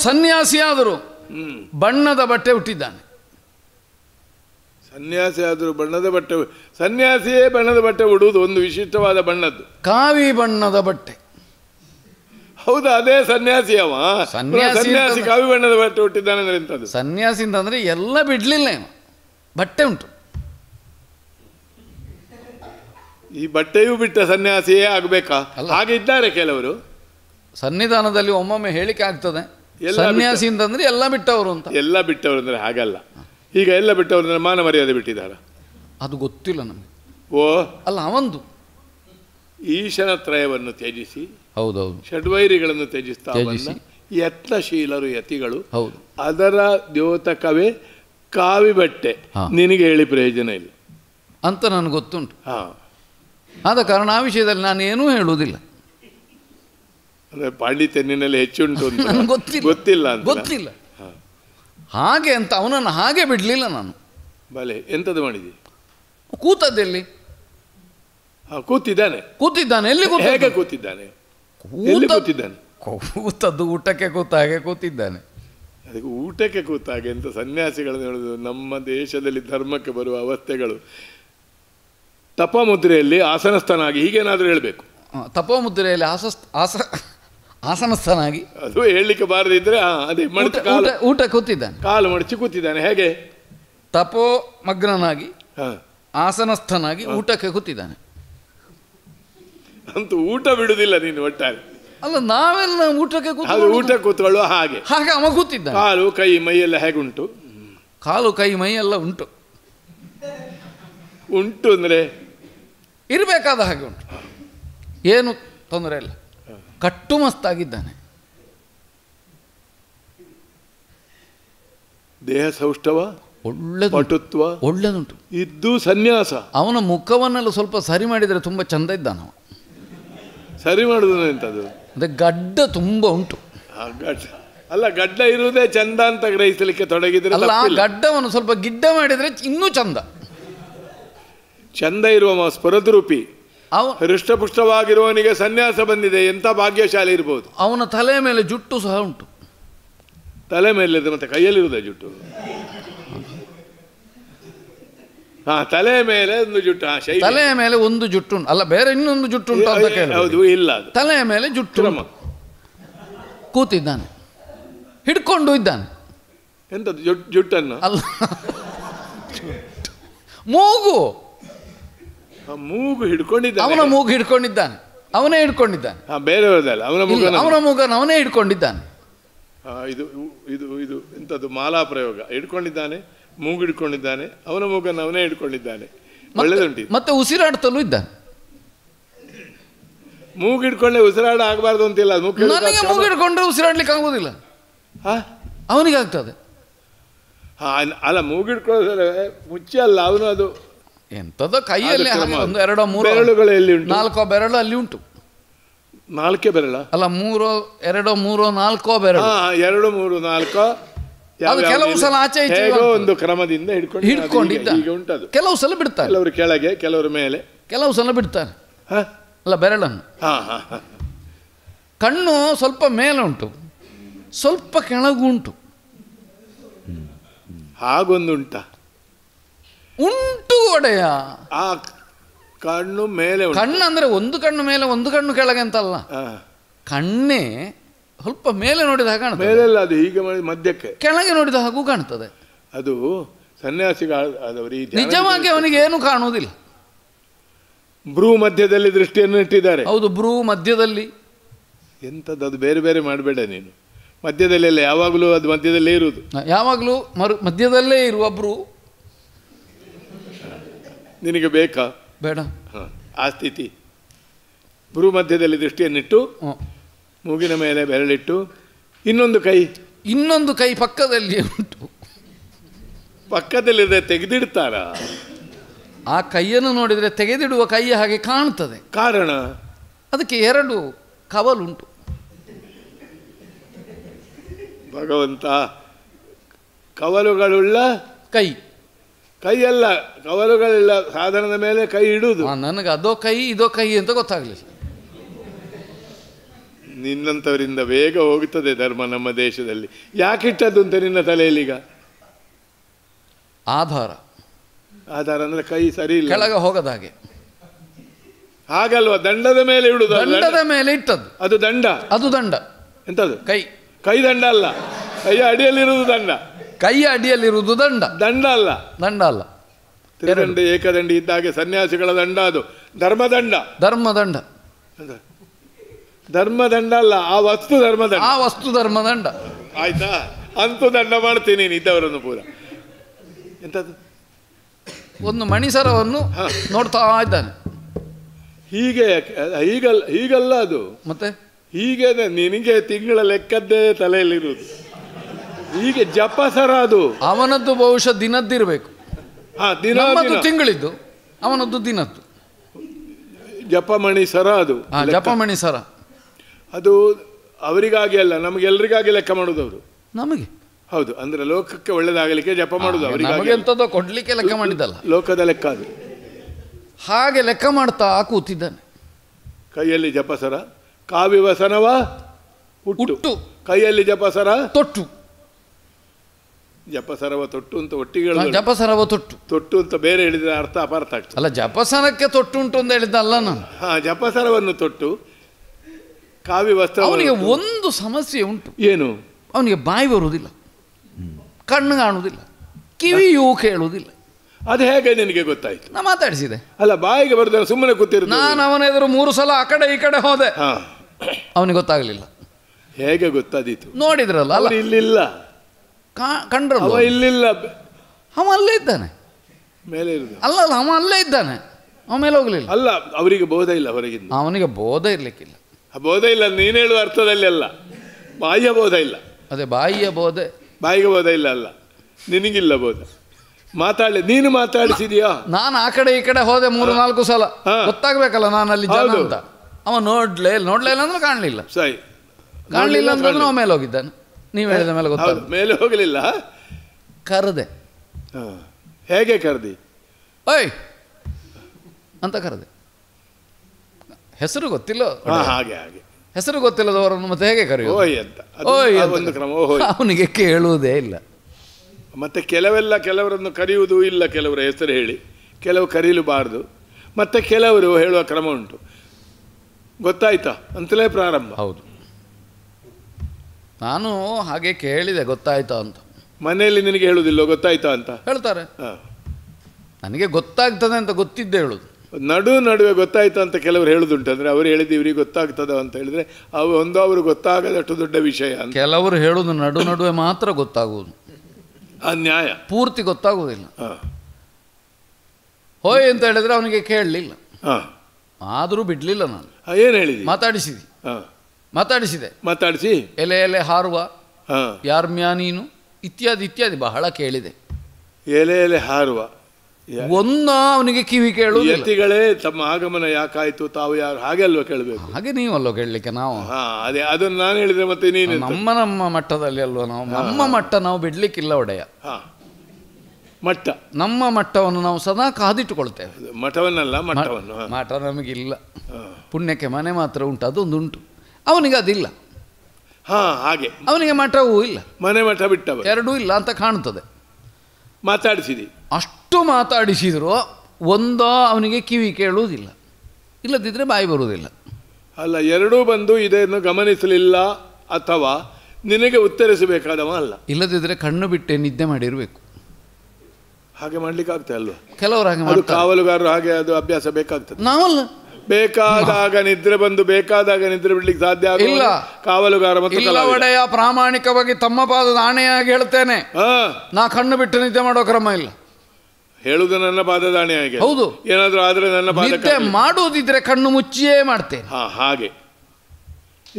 ಸನ್ಯಾಸಿಯಾದರೂ ಬಣ್ಣದ ಬಟ್ಟೆ ಹುಟ್ಟಿದ್ದಾನೆ ಸನ್ಯಾಸಿ ಆದರೂ ಬಣ್ಣದ ಬಟ್ಟೆ ಸನ್ಯಾಸಿಯೇ ಬಣ್ಣದ ಬಟ್ಟೆ ಉಡುವುದು ಒಂದು ವಿಶಿಷ್ಟವಾದ ಬಣ್ಣದ್ದು ಕಾವಿ ಬಣ್ಣದ ಬಟ್ಟೆ ಹೌದಾ ಅದೇ ಸನ್ಯಾಸಿ ಅವ ಸನ್ಯಾಸಿ ಕಾವಿ ಬಣ್ಣದ ಬಟ್ಟೆ ಹುಟ್ಟಿದ್ದಾನೆ ಅಂದ್ರೆ ಇಂಥದ್ದು ಸನ್ಯಾಸಿ ಅಂತಂದ್ರೆ ಎಲ್ಲ ಬಿಡ್ಲಿಲ್ಲ ಬಟ್ಟೆ ಉಂಟು ಈ ಬಟ್ಟೆಯೂ ಬಿಟ್ಟ ಸನ್ಯಾಸಿಯೇ ಆಗಬೇಕಾ ಹಾಗೆ ಇದ್ದಾರೆ ಕೆಲವರು ಸನ್ನಿಧಾನದಲ್ಲಿ ಒಮ್ಮೊಮ್ಮೆ ಹೇಳಿಕೆ ಆಗ್ತದೆ ಸನ್ಯಾಸಿ ಅಂತಂದ್ರೆ ಎಲ್ಲ ಬಿಟ್ಟವರು ಅಂತ ಎಲ್ಲ ಬಿಟ್ಟವರು ಅಂದ್ರೆ ಹಾಗಲ್ಲ ಈಗ ಎಲ್ಲ ಬಿಟ್ಟವರು ಅಂದ್ರೆ ಮಾನ ಮರ್ಯಾದೆ ಬಿಟ್ಟಿದ್ದಾರೆ ಅದು ಗೊತ್ತಿಲ್ಲ ನಮಗೆ ಓ ಅಲ್ಲ ಅವಂದು ಈಶನ ತ್ರಯವನ್ನು ತ್ಯಜಿಸಿ ಹೌದೌದು ಷಡ್ವೈರಿಗಳನ್ನು ತ್ಯಜಿಸ್ತಾ ಯತ್ನಶೀಲರು ಯತಿಗಳು ಹೌದು ಅದರ ದ್ಯೋತಕವೇ ಕಾವಿ ಬಟ್ಟೆ ನಿನಗೆ ಹೇಳಿ ಪ್ರಯೋಜನ ಇಲ್ಲ ಅಂತ ನನಗೆ ಗೊತ್ತುಂಟು ಹಾಂ ಆದ ಕಾರಣ ಆ ವಿಷಯದಲ್ಲಿ ನಾನೇನೂ ಹೇಳುವುದಿಲ್ಲ ಅಂದರೆ ಪಾಂಡಿತ್ಯ ನಿನ್ನಲ್ಲಿ ಹೆಚ್ಚುಂಟು ಗೊತ್ತಿಲ್ಲ ಗೊತ್ತಿಲ್ಲ ಗೊತ್ತಿಲ್ಲ ಹಾಗೆ ಅಂತ ಅವನನ್ನು ಹಾಗೆ ಬಿಡಲಿಲ್ಲ ನಾನು ಬಲೆ ಎಂಥದ್ದು ಮಾಡಿದಿ ಕೂತದ್ದೆಲ್ಲಿ ಕೂತಿದ್ದಾನೆ ಕೂತಿದ್ದಾನೆ ಎಲ್ಲಿ ಹೇಗೆ ಕೂತಿದ್ದಾನೆ ಕೂತಿದ್ದಾನೆ ಕೂತದ್ದು ಊಟಕ್ಕೆ ಕೂತ ಹಾಗೆ ಕೂತಿದ್ದಾನೆ ಅದಕ್ಕೆ ಊಟಕ್ಕೆ ಕೂತ ಹಾಗೆ ಅಂತ ಸನ್ಯಾಸಿಗಳನ್ನು ಹೇಳೋದು ನಮ್ಮ ದೇಶದಲ್ಲಿ ಧರ್ಮಕ್ಕೆ ಬರುವ ಅವಸ್ಥೆಗಳು ತಪಮುದ್ರೆಯಲ್ಲಿ ಆಸನಸ್ಥನಾಗಿ ಹೀಗೇನಾದರೂ ಹೇಳಬೇಕು ತಪಮುದ್ರೆಯಲ್ಲಿ ಆಸಸ್ ಆಸ ಆಸನಸ್ಥನಾಗಿ ಅದು ಹೇಳಲಿಕ್ಕೆ ಬಾರದಿದ್ರೆ ಅದೇ ಊಟ ಕೂತಿದ್ದಾನೆ ಕಾಲು ಮಡಚಿ ಕೂತಿದ್ದಾನೆ ಹೇಗೆ ತಪೋ ಮಗ್ನನಾಗಿ ಆಸನಸ್ಥನಾಗಿ ಊಟಕ್ಕೆ ಕೂತಿದ್ದಾನೆ ಅಂತೂ ಊಟ ಬಿಡುದಿಲ್ಲ ನೀನು ಒಟ್ಟಾರೆ ಅಲ್ಲ ನಾವೆಲ್ಲ ಊಟಕ್ಕೆ ಕೂತು ಊಟ ಕೂತ್ಕೊಳ್ಳುವ ಹಾಗೆ ಹಾಗೆ ಅವ ಕೂತಿದ್ದ ಕಾಲು ಕೈ ಮೈ ಎಲ್ಲ ಹೇಗುಂಟು ಕಾಲು ಕೈ ಮೈ ಎಲ್ಲ ಉಂಟು ಉಂಟು ಅಂದರೆ ಇರಬೇಕಾದ ಹಾಗೆ ಉಂಟು ಏನು ತೊಂದರೆ ಇಲ್ಲ ಕಟ್ಟುಮಸ್ತಾಗಿದ್ದಾನೆ ದೇಹ ಸೌಷ್ಠವ ಒಳ್ಳೆದುಂಟು ಒಳ್ಳೆದುಂಟು ಇದ್ದು ಸನ್ಯಾಸ ಅವನ ಮುಖವನ್ನೆಲ್ಲ ಸ್ವಲ್ಪ ಸರಿ ಮಾಡಿದರೆ ತುಂಬ ಚಂದ ಇದ್ದಾನ ಸರಿ ಮಾಡುದು ಎಂಥದ್ದು ಅದೇ ಗಡ್ಡ ತುಂಬ ಉಂಟು ಅಲ್ಲ ಗಡ್ಡ ಇರುವುದೇ ಚಂದ ಅಂತ ಗ್ರಹಿಸಲಿಕ್ಕೆ ತೊಡಗಿದ್ರೆ ಅಲ್ಲ ಗಡ್ಡವನ್ನು ಸ್ವಲ್ಪ ಗಿಡ್ಡ ಮಾಡಿದ್ರೆ ಇನ್ನೂ ಚಂದ ಚಂದ ಇರುವ ಸ್ಪರದ್ರೂಪಿ ಹೃಷ್ಟಪುಷ್ಟವಾಗಿರುವವನಿಗೆ ಸನ್ಯಾಸ ಬಂದಿದೆ ಎಂಥ ಭಾಗ್ಯಶಾಲಿ ಇರ್ಬೋದು ಅವನ ತಲೆ ಮೇಲೆ ಜುಟ್ಟು ಸಹ ಉಂಟು ತಲೆ ಮೇಲೆ ಮತ್ತೆ ಕೈಯಲ್ಲಿರುವುದ ಜುಟ್ಟು ಹಾ ತಲೆ ಮೇಲೆ ಒಂದು ಜುಟ್ಟು ತಲೆ ಮೇಲೆ ಒಂದು ಜುಟ್ಟು ಅಲ್ಲ ಬೇರೆ ಇನ್ನೊಂದು ಜುಟ್ಟು ಉಂಟು ಅಂತ ಹೌದು ಇಲ್ಲ ತಲೆ ಮೇಲೆ ಜುಟ್ಟು ಕೂತಿದ್ದಾನೆ ಹಿಡ್ಕೊಂಡು ಇದ್ದಾನೆ ಎಂತದ್ದು ಜುಟ್ಟನ್ನು ಅಲ್ಲ ಮೂಗು ಮೂಗು ಹಿಡ್ಕೊಂಡಿದ್ದ ಅವನ ಮೂಗು ಹಿಡ್ಕೊಂಡಿದ್ದಾನೆ ಅವನೇ ಹಿಡ್ಕೊಂಡಿದ್ದಾನೆ ಬೇರೆಯವರದಲ್ಲ ಅವನ ಮೂಗ ಅವನ ಮೂಗನ್ನು ಅವನೇ ಹಿಡ್ಕೊಂಡಿದ್ದಾನೆ ಇದು ಇದು ಇದು ಇಂಥದ್ದು ಮಾಲಾ ಪ್ರಯೋಗ ಹಿಡ್ಕೊಂಡಿದ್ದಾನೆ ಮೂಗು ಹಿಡ್ಕೊಂಡಿದ್ದಾನೆ ಅವನ ಮೂಗನ್ನು ಅವನೇ ಹಿಡ್ಕೊಂಡಿದ್ದಾನೆ ಒಳ್ಳೆದುಂಟು ಮತ್ತೆ ಉಸಿರಾಡ್ತಲೂ ಇದ್ದಾನೆ ಮೂಗು ಹಿಡ್ಕೊಂಡೆ ಉಸಿರಾಡ ಆಗಬಾರ್ದು ಅಂತಿಲ್ಲ ನನಗೆ ಮೂಗು ಹಿಡ್ಕೊಂಡ್ರೆ ಉಸಿರಾಡ್ಲಿಕ್ಕೆ ಆಗೋದಿಲ್ಲ ಅವನಿಗೆ ಆಗ್ತದೆ ಅಲ್ಲ ಮೂಗಿಡ್ಕೊಳ್ಳೋದ್ರೆ ಮುಚ್ಚಿ ಅಲ್ಲ ಅವನು ಅದು ಎಂಥದೋ ಕೈಯಲ್ಲಿ ಒಂದು ಎರಡೋ ಮೂರು ಬೆರಳುಗಳು ಉಂಟು ನಾಲ್ಕೋ ಬೆರಳು ಅಲ್ಲಿ ಉಂಟು ನಾಲ್ಕೇ ಬೆರಳ ಅಲ್ಲ ಮೂರೋ ಎರಡೋ ಮೂರೋ ನಾಲ್ಕೋ ಬೆರಳು ಎರಡು ಮೂರು ನಾಲ್ಕೋ ಅದು ಕೆಲವು ಸಲ ಆಚೆ ಒಂದು ಕ್ರಮದಿಂದ ಹಿಡ್ಕೊಂಡು ಹಿಡ್ಕೊಂಡಿದ್ದ ಉಂಟದು ಕೆಲವು ಸಲ ಬಿಡ್ತಾರೆ ಕೆಲವರು ಕೆಳಗೆ ಕೆಲವರು ಮೇಲೆ ಕೆಲವು ಸಲ ಬಿಡ್ತಾರೆ ಅಲ್ಲ ಬೆರಳನ್ನು ಕಣ್ಣು ಸ್ವಲ್ಪ ಮೇಲೆ ಉಂಟು ಸ್ವಲ್ಪ ಕೆಳಗು ಉಂಟು ಹಾಗೊಂದುಂಟ ಉಂಟು ಒಡೆಯ ಆ ಕಣ್ಣು ಮೇಲೆ ಕಣ್ಣು ಅಂದ್ರೆ ಒಂದು ಕಣ್ಣು ಮೇಲೆ ಒಂದು ಕಣ್ಣು ಕೆಳಗೆ ಅಂತಲ್ಲ ಕಣ್ಣೇ ಸ್ವಲ್ಪ ಮೇಲೆ ನೋಡಿದ ಹಾಗೆ ಕಾಣ್ತದೆ ಮೇಲೆಲ್ಲ ಅದು ಹೀಗೆ ಮಧ್ಯಕ್ಕೆ ಕೆಳಗೆ ನೋಡಿದ ಹಾಗೂ ಕಾಣ್ತದೆ ಅದು ಸನ್ಯಾಸಿಗಳಾದವರಿಗೆ ನಿಜವಾಗಿ ಅವನಿಗೆ ಏನು ಕಾಣುವುದಿಲ್ಲ ಬ್ರೂ ಮಧ್ಯದಲ್ಲಿ ದೃಷ್ಟಿಯನ್ನು ಇಟ್ಟಿದ್ದಾರೆ ಹೌದು ಬ್ರೂ ಮಧ್ಯದಲ್ಲಿ ಎಂಥದ್ದು ಅದು ಬೇರೆ ಬೇರೆ ಮಾಡಬೇಡ ನೀನು ಮಧ್ಯದಲ್ಲಿ ಯಾವಾಗಲೂ ಅದು ಮಧ್ಯದಲ್ಲೇ ಇರುವುದು ಯಾವಾಗಲೂ ಮರು ಮಧ್ಯದಲ್ಲೇ ಇರುವ ಬ್ರೂ ನಿನಗೆ ಬೇಕಾ ಬೇಡ ಆ ಸ್ಥಿತಿ ಭ್ರೂ ಮಧ್ಯದಲ್ಲಿ ದೃಷ್ಟಿಯನ್ನಿಟ್ಟು ಮೂಗಿನ ಮೇಲೆ ಬೆರಳಿಟ್ಟು ಇನ್ನೊಂದು ಕೈ ಇನ್ನೊಂದು ಕೈ ಪಕ್ಕದಲ್ಲಿ ಉಂಟು ಪಕ್ಕದಲ್ಲಿದೆ ತೆಗೆದಿಡ್ತಾರ ಆ ಕೈಯನ್ನು ನೋಡಿದರೆ ತೆಗೆದಿಡುವ ಕೈ ಹಾಗೆ ಕಾಣ್ತದೆ ಕಾರಣ ಅದಕ್ಕೆ ಎರಡು ಕವಲುಂಟು ಭಗವಂತ ಕವಲುಗಳುಳ್ಳ ಕೈ ಕೈಯಲ್ಲ ಕವಲುಗಳಿಲ್ಲ ಸಾಧನದ ಮೇಲೆ ಕೈ ಇಡುವುದು ನನಗೆ ಅದೋ ಕೈ ಇದೋ ಕೈ ಅಂತ ಗೊತ್ತಾಗಲಿಲ್ಲ ನಿನ್ನಂಥವರಿಂದ ಬೇಗ ಹೋಗುತ್ತದೆ ಧರ್ಮ ನಮ್ಮ ದೇಶದಲ್ಲಿ ಯಾಕಿಟ್ಟದ್ದು ಅಂತ ನಿನ್ನ ಈಗ ಆಧಾರ ಆಧಾರ ಅಂದ್ರೆ ಕೈ ಸರಿ ಇಲ್ಲ ಕೆಳಗೆ ಹೋಗದ ಹಾಗೆ ಹಾಗಲ್ವಾ ದಂಡದ ಮೇಲೆ ಇಡುದು ದಂಡದ ಮೇಲೆ ಇಟ್ಟದ್ದು ಅದು ದಂಡ ಅದು ದಂಡ ಎಂತದು ಕೈ ಕೈ ದಂಡ ಅಲ್ಲ ಕೈ ಅಡಿಯಲ್ಲಿರುವುದು ದಂಡ ಕೈಯ ಅಡಿಯಲ್ಲಿರುವುದು ದಂಡ ದಂಡ ಅಲ್ಲ ದಂಡ ಅಲ್ಲ ತ್ರಿದಂಡ ಏಕದಂಡಿ ಇದ್ದಾಗೆ ಸನ್ಯಾಸಿಗಳ ದಂಡ ಅದು ಧರ್ಮದಂಡ ಧರ್ಮದಂಡ ಧರ್ಮದಂಡ ಅಲ್ಲ ಆ ವಸ್ತು ಧರ್ಮದಂಡ ಆ ವಸ್ತು ಧರ್ಮದಂಡ ಆಯ್ತಾ ಅಂತೂ ದಂಡ ಮಾಡ್ತೀನಿ ಇದ್ದವರನ್ನು ಪೂರ ಎಂತದ್ದು ಒಂದು ಮಣಿಸರವನ್ನು ನೋಡ್ತಾ ಇದ್ದಾನೆ ಹೀಗೆ ಹೀಗಲ್ಲ ಹೀಗಲ್ಲ ಅದು ಮತ್ತೆ ಹೀಗೆ ನಿನಗೆ ತಿಂಗಳ ಲೆಕ್ಕದ್ದೇ ತಲೆಯಲ್ಲಿರುವುದು ಹೀಗೆ ಜಪ ಸರ ಅದು ಅವನದ್ದು ಬಹುಶಃ ದಿನದ್ದಿರಬೇಕು ನಮ್ಮದು ತಿಂಗಳಿದ್ದು ಅವನದ್ದು ದಿನದ್ದು ಜಪಮಣಿ ಸರ ಅದು ಜಪಮಣಿ ಸರ ಅದು ಅವರಿಗಾಗಿ ಅಲ್ಲ ನಮಗೆಲ್ಲರಿಗಾಗಿ ಲೆಕ್ಕ ಮಾಡೋದು ಅವರು ನಮಗೆ ಹೌದು ಅಂದ್ರೆ ಲೋಕಕ್ಕೆ ಒಳ್ಳೇದಾಗಲಿಕ್ಕೆ ಜಪ ಮಾಡೋದು ಅವರಿಗೆ ಎಂಥದ್ದೋ ಕೊಡ್ಲಿಕ್ಕೆ ಲೆಕ್ಕ ಮಾಡಿದ್ದಲ್ಲ ಲೋಕದ ಲೆಕ್ಕ ಅದು ಹಾಗೆ ಲೆಕ್ಕ ಮಾಡ್ತಾ ಕೂತಿದ್ದಾನೆ ಕೈಯಲ್ಲಿ ಜಪ ಜಪಸರ ಕಾವ್ಯವಸನವ ಉಟ್ಟು ಕೈಯಲ್ಲಿ ಜಪ ಸರ ತೊಟ್ಟು ಜಪಸರವ ತೊಟ್ಟು ಅಂತ ಒಟ್ಟಿಗೆ ಜಪಸರವ ತೊಟ್ಟು ತೊಟ್ಟು ಅಂತ ಬೇರೆ ಹೇಳಿದ್ರೆ ಅರ್ಥ ಅಪಾರ್ಥ ಆಗ್ತದೆ ಅಲ್ಲ ಜಪಸನಕ್ಕೆ ತೊಟ್ಟು ಉಂಟು ಅಂತ ಅಲ್ಲ ನಾನು ಹಾ ಜಪಸರವನ್ನು ತೊಟ್ಟು ಕಾವಿ ವಸ್ತ್ರ ಅವನಿಗೆ ಒಂದು ಸಮಸ್ಯೆ ಉಂಟು ಏನು ಅವನಿಗೆ ಬಾಯಿ ಬರುವುದಿಲ್ಲ ಕಣ್ಣು ಕಾಣುವುದಿಲ್ಲ ಕಿವಿಯೂ ಕೇಳುವುದಿಲ್ಲ ಅದು ಹೇಗೆ ನಿನಗೆ ಗೊತ್ತಾಯ್ತು ನಾ ಮಾತಾಡಿಸಿದೆ ಅಲ್ಲ ಬಾಯಿಗೆ ಬರೆದ್ರೆ ಸುಮ್ಮನೆ ಕೂತಿರು ನಾನು ಅವನ ಎದುರು ಮೂರು ಸಲ ಆ ಕಡೆ ಈ ಕಡೆ ಹೋದೆ ಅವನಿಗೆ ಗೊತ್ತಾಗಲಿಲ್ಲ ಹೇಗೆ ಗೊತ್ತಾದೀತು ನೋಡಿದ್ರಲ್ಲ ಇಲ್ಲಿಲ್ಲ ಕಂಡ್ರಲ್ಲ ಇಲ್ಲಿಲ್ಲ ಅವ ಅಲ್ಲೇ ಇದ್ದಾನೆ ಮೇಲೆ ಅಲ್ಲ ಅಲ್ಲ ಅವ ಅಲ್ಲೇ ಇದ್ದಾನೆ ಅವ ಮೇಲೆ ಹೋಗಲಿಲ್ಲ ಅಲ್ಲ ಅವರಿಗೆ ಬೋಧ ಇಲ್ಲ ಹೊರಗಿನ ಅವನಿಗೆ ಬೋಧ ಇರಲಿಕ್ಕಿಲ್ಲ ಬೋಧ ಇಲ್ಲ ನೀನು ಹೇಳುವ ಅರ್ಥದಲ್ಲಿ ಅಲ್ಲ ಬಾಯಿಯ ಬೋಧ ಇಲ್ಲ ಅದೇ ಬಾಯಿಯ ಬೋಧೆ ಬಾಯಿಗೆ ಬೋಧ ಇಲ್ಲ ಅಲ್ಲ ನಿನಗಿಲ್ಲ ಬೋಧ ಮಾತಾಡಿ ನೀನು ಮಾತಾಡಿಸಿದೀಯಾ ನಾನು ಆ ಕಡೆ ಈ ಕಡೆ ಹೋದೆ ಮೂರು ನಾಲ್ಕು ಸಲ ಗೊತ್ತಾಗಬೇಕಲ್ಲ ನಾನು ಅಲ್ಲಿ ಜನ ಅಂತ ಅವ ನೋಡ್ಲೇ ನೋಡ್ಲೇ ಇಲ್ಲ ಅಂದ್ರೆ ಕಾಣಲಿಲ್ಲ ಸರಿ ಕಾಣಲಿಲ್ಲ ಅಂದ್ರೆ ಅವ ಮೇಲೆ ಹೋಗಿದ್ದಾನೆ ನೀವು ಹೇಳಿದ ಮೇಲೆ ಗೊತ್ತಾಗ ಮೇಲೆ ಹೋಗಲಿಲ್ಲ ಕರೆದೆ ಹೇಗೆ ಕರೆದಿ ಓಯ್ ಅಂತ ಕರೆದೆ ಹೆಸರು ಗೊತ್ತಿಲ್ಲ ಹಾಗೆ ಹಾಗೆ ಹೆಸರು ಗೊತ್ತಿಲ್ಲದವರನ್ನು ಮತ್ತೆ ಹೇಗೆ ಕರೆಯು ಓಯ್ ಅಂತ ಓಯ್ ಒಂದು ಕ್ರಮ ಅವನಿಗೆ ಕೇಳುವುದೇ ಇಲ್ಲ ಮತ್ತೆ ಕೆಲವೆಲ್ಲ ಕೆಲವರನ್ನು ಕರೆಯುವುದು ಇಲ್ಲ ಕೆಲವರ ಹೆಸರು ಹೇಳಿ ಕೆಲವು ಕರೀಲುಬಾರ್ದು ಮತ್ತೆ ಕೆಲವರು ಹೇಳುವ ಕ್ರಮ ಉಂಟು ಗೊತ್ತಾಯ್ತಾ ಅಂತಲೇ ಪ್ರಾರಂಭ ಹೌದು ನಾನು ಹಾಗೆ ಕೇಳಿದೆ ಗೊತ್ತಾಯ್ತಾ ಅಂತ ಮನೆಯಲ್ಲಿ ನಿನಗೆ ಹೇಳುವುದಿಲ್ಲ ಗೊತ್ತಾಯ್ತಾ ಅಂತ ಹೇಳ್ತಾರೆ ನನಗೆ ಗೊತ್ತಾಗ್ತದೆ ಅಂತ ಗೊತ್ತಿದ್ದೆ ಹೇಳುದು ನಡು ನಡುವೆ ಗೊತ್ತಾಯ್ತು ಅಂತ ಕೆಲವರು ಹೇಳುದುಂಟು ಅಂದ್ರೆ ಅವ್ರು ಹೇಳಿದ್ದು ಇವ್ರಿಗೆ ಗೊತ್ತಾಗ್ತದ ಅಂತ ಹೇಳಿದ್ರೆ ಅವು ಒಂದು ಅವರು ಗೊತ್ತಾಗದಷ್ಟು ದೊಡ್ಡ ವಿಷಯ ಕೆಲವರು ಹೇಳುದು ನಡು ನಡುವೆ ಮಾತ್ರ ಗೊತ್ತಾಗುವುದು ಅನ್ಯಾಯ ಪೂರ್ತಿ ಗೊತ್ತಾಗುವುದಿಲ್ಲ ಹೋಯ್ ಅಂತ ಹೇಳಿದ್ರೆ ಅವನಿಗೆ ಕೇಳಲಿಲ್ಲ ಆದರೂ ಬಿಡಲಿಲ್ಲ ನಾನು ಏನು ಹೇಳಿದ್ವಿ ಮಾತಾಡಿಸಿದಿ ಮಾತಾಡಿಸಿದೆ ಮಾತಾಡಿಸಿ ಎಲೆ ಎಲೆ ಹಾರುವ ಯಾರ ಮ್ಯಾ ನೀನು ಇತ್ಯಾದಿ ಇತ್ಯಾದಿ ಬಹಳ ಕೇಳಿದೆ ಎಲೆ ಎಲೆ ಹಾರುವ ಒಂದ ಅವನಿಗೆ ಕಿವಿ ಕೇಳು ವ್ಯಕ್ತಿಗಳೇ ತಮ್ಮ ಆಗಮನ ಯಾಕಾಯ್ತು ತಾವು ಯಾರು ಹಾಗೆ ಅಲ್ವಾ ಕೇಳಬೇಕು ಹಾಗೆ ನೀವಲ್ಲೋ ಕೇಳಲಿಕ್ಕೆ ನಾವು ಅದೇ ಅದನ್ನು ನಾನು ಹೇಳಿದ್ರೆ ಮತ್ತೆ ನೀನು ನಮ್ಮ ನಮ್ಮ ಮಟ್ಟದಲ್ಲಿ ಅಲ್ವ ನಾವು ನಮ್ಮ ಮಟ್ಟ ನಾವು ಬಿಡ್ಲಿಕ್ಕಿಲ್ಲ ಒಡೆಯ ಮಟ್ಟ ನಮ್ಮ ಮಟ್ಟವನ್ನು ನಾವು ಸದಾ ಕಾದಿಟ್ಟುಕೊಳ್ತೇವೆ ಮಠವನ್ನಲ್ಲ ಮಠವನ್ನು ಮಠ ನಮಗಿಲ್ಲ ಪುಣ್ಯಕ್ಕೆ ಮನೆ ಮಾತ್ರ ಉಂಟು ಅದೊಂದುಂಟು ಅವನಿಗೆ ಅದಿಲ್ಲ ಹಾ ಹಾಗೆ ಅವನಿಗೆ ಮಠವೂ ಇಲ್ಲ ಮನೆ ಮಠ ಬಿಟ್ಟ ಎರಡೂ ಇಲ್ಲ ಅಂತ ಕಾಣ್ತದೆ ಮಾತಾಡಿಸಿದಿ ಅಷ್ಟು ಮಾತಾಡಿಸಿದ್ರು ಒಂದೋ ಅವನಿಗೆ ಕಿವಿ ಕೇಳುವುದಿಲ್ಲ ಇಲ್ಲದಿದ್ದರೆ ಬಾಯಿ ಬರುವುದಿಲ್ಲ ಅಲ್ಲ ಎರಡೂ ಬಂದು ಇದನ್ನು ಗಮನಿಸಲಿಲ್ಲ ಅಥವಾ ನಿನಗೆ ಉತ್ತರಿಸಬೇಕಾದವ ಅಲ್ಲ ಇಲ್ಲದಿದ್ದರೆ ಕಣ್ಣು ಬಿಟ್ಟೆ ನಿದ್ದೆ ಮಾಡಿರಬೇಕು ಹಾಗೆ ಮಾಡ್ಲಿಕ್ಕೆ ಆಗ್ತದೆ ಅಲ್ವಾ ಕೆಲವರು ಹಾಗೆ ಕಾವಲುಗಾರರು ಹಾಗೆ ಅದು ಅಭ್ಯಾಸ ಬೇಕಾಗ್ತದೆ ನಾವಲ್ಲ ಬೇಕಾದಾಗ ನಿದ್ರೆ ಬಂದು ಬೇಕಾದಾಗ ನಿದ್ರೆ ಬಿಡ್ಲಿಕ್ಕೆ ಸಾಧ್ಯ ಆಗಿಲ್ಲ ಕಾವಲುಗಾರ ಮತ್ತು ಒಡೆಯ ಪ್ರಾಮಾಣಿಕವಾಗಿ ತಮ್ಮ ಪಾದದ ಆಣೆಯಾಗಿ ಹೇಳ್ತೇನೆ ನಾ ಕಣ್ಣು ಬಿಟ್ಟು ನಿದ್ದೆ ಮಾಡೋ ಕ್ರಮ ಇಲ್ಲ ಹೇಳುದು ನನ್ನ ಪಾದದ ಆಣೆಯಾಗಿ ಹೌದು ಏನಾದರೂ ಆದ್ರೆ ನನ್ನ ನಿದ್ದೆ ಮಾಡುವುದಿದ್ರೆ ಕಣ್ಣು ಮುಚ್ಚಿಯೇ ಮಾಡ್ತೇನೆ ಹಾ ಹಾಗೆ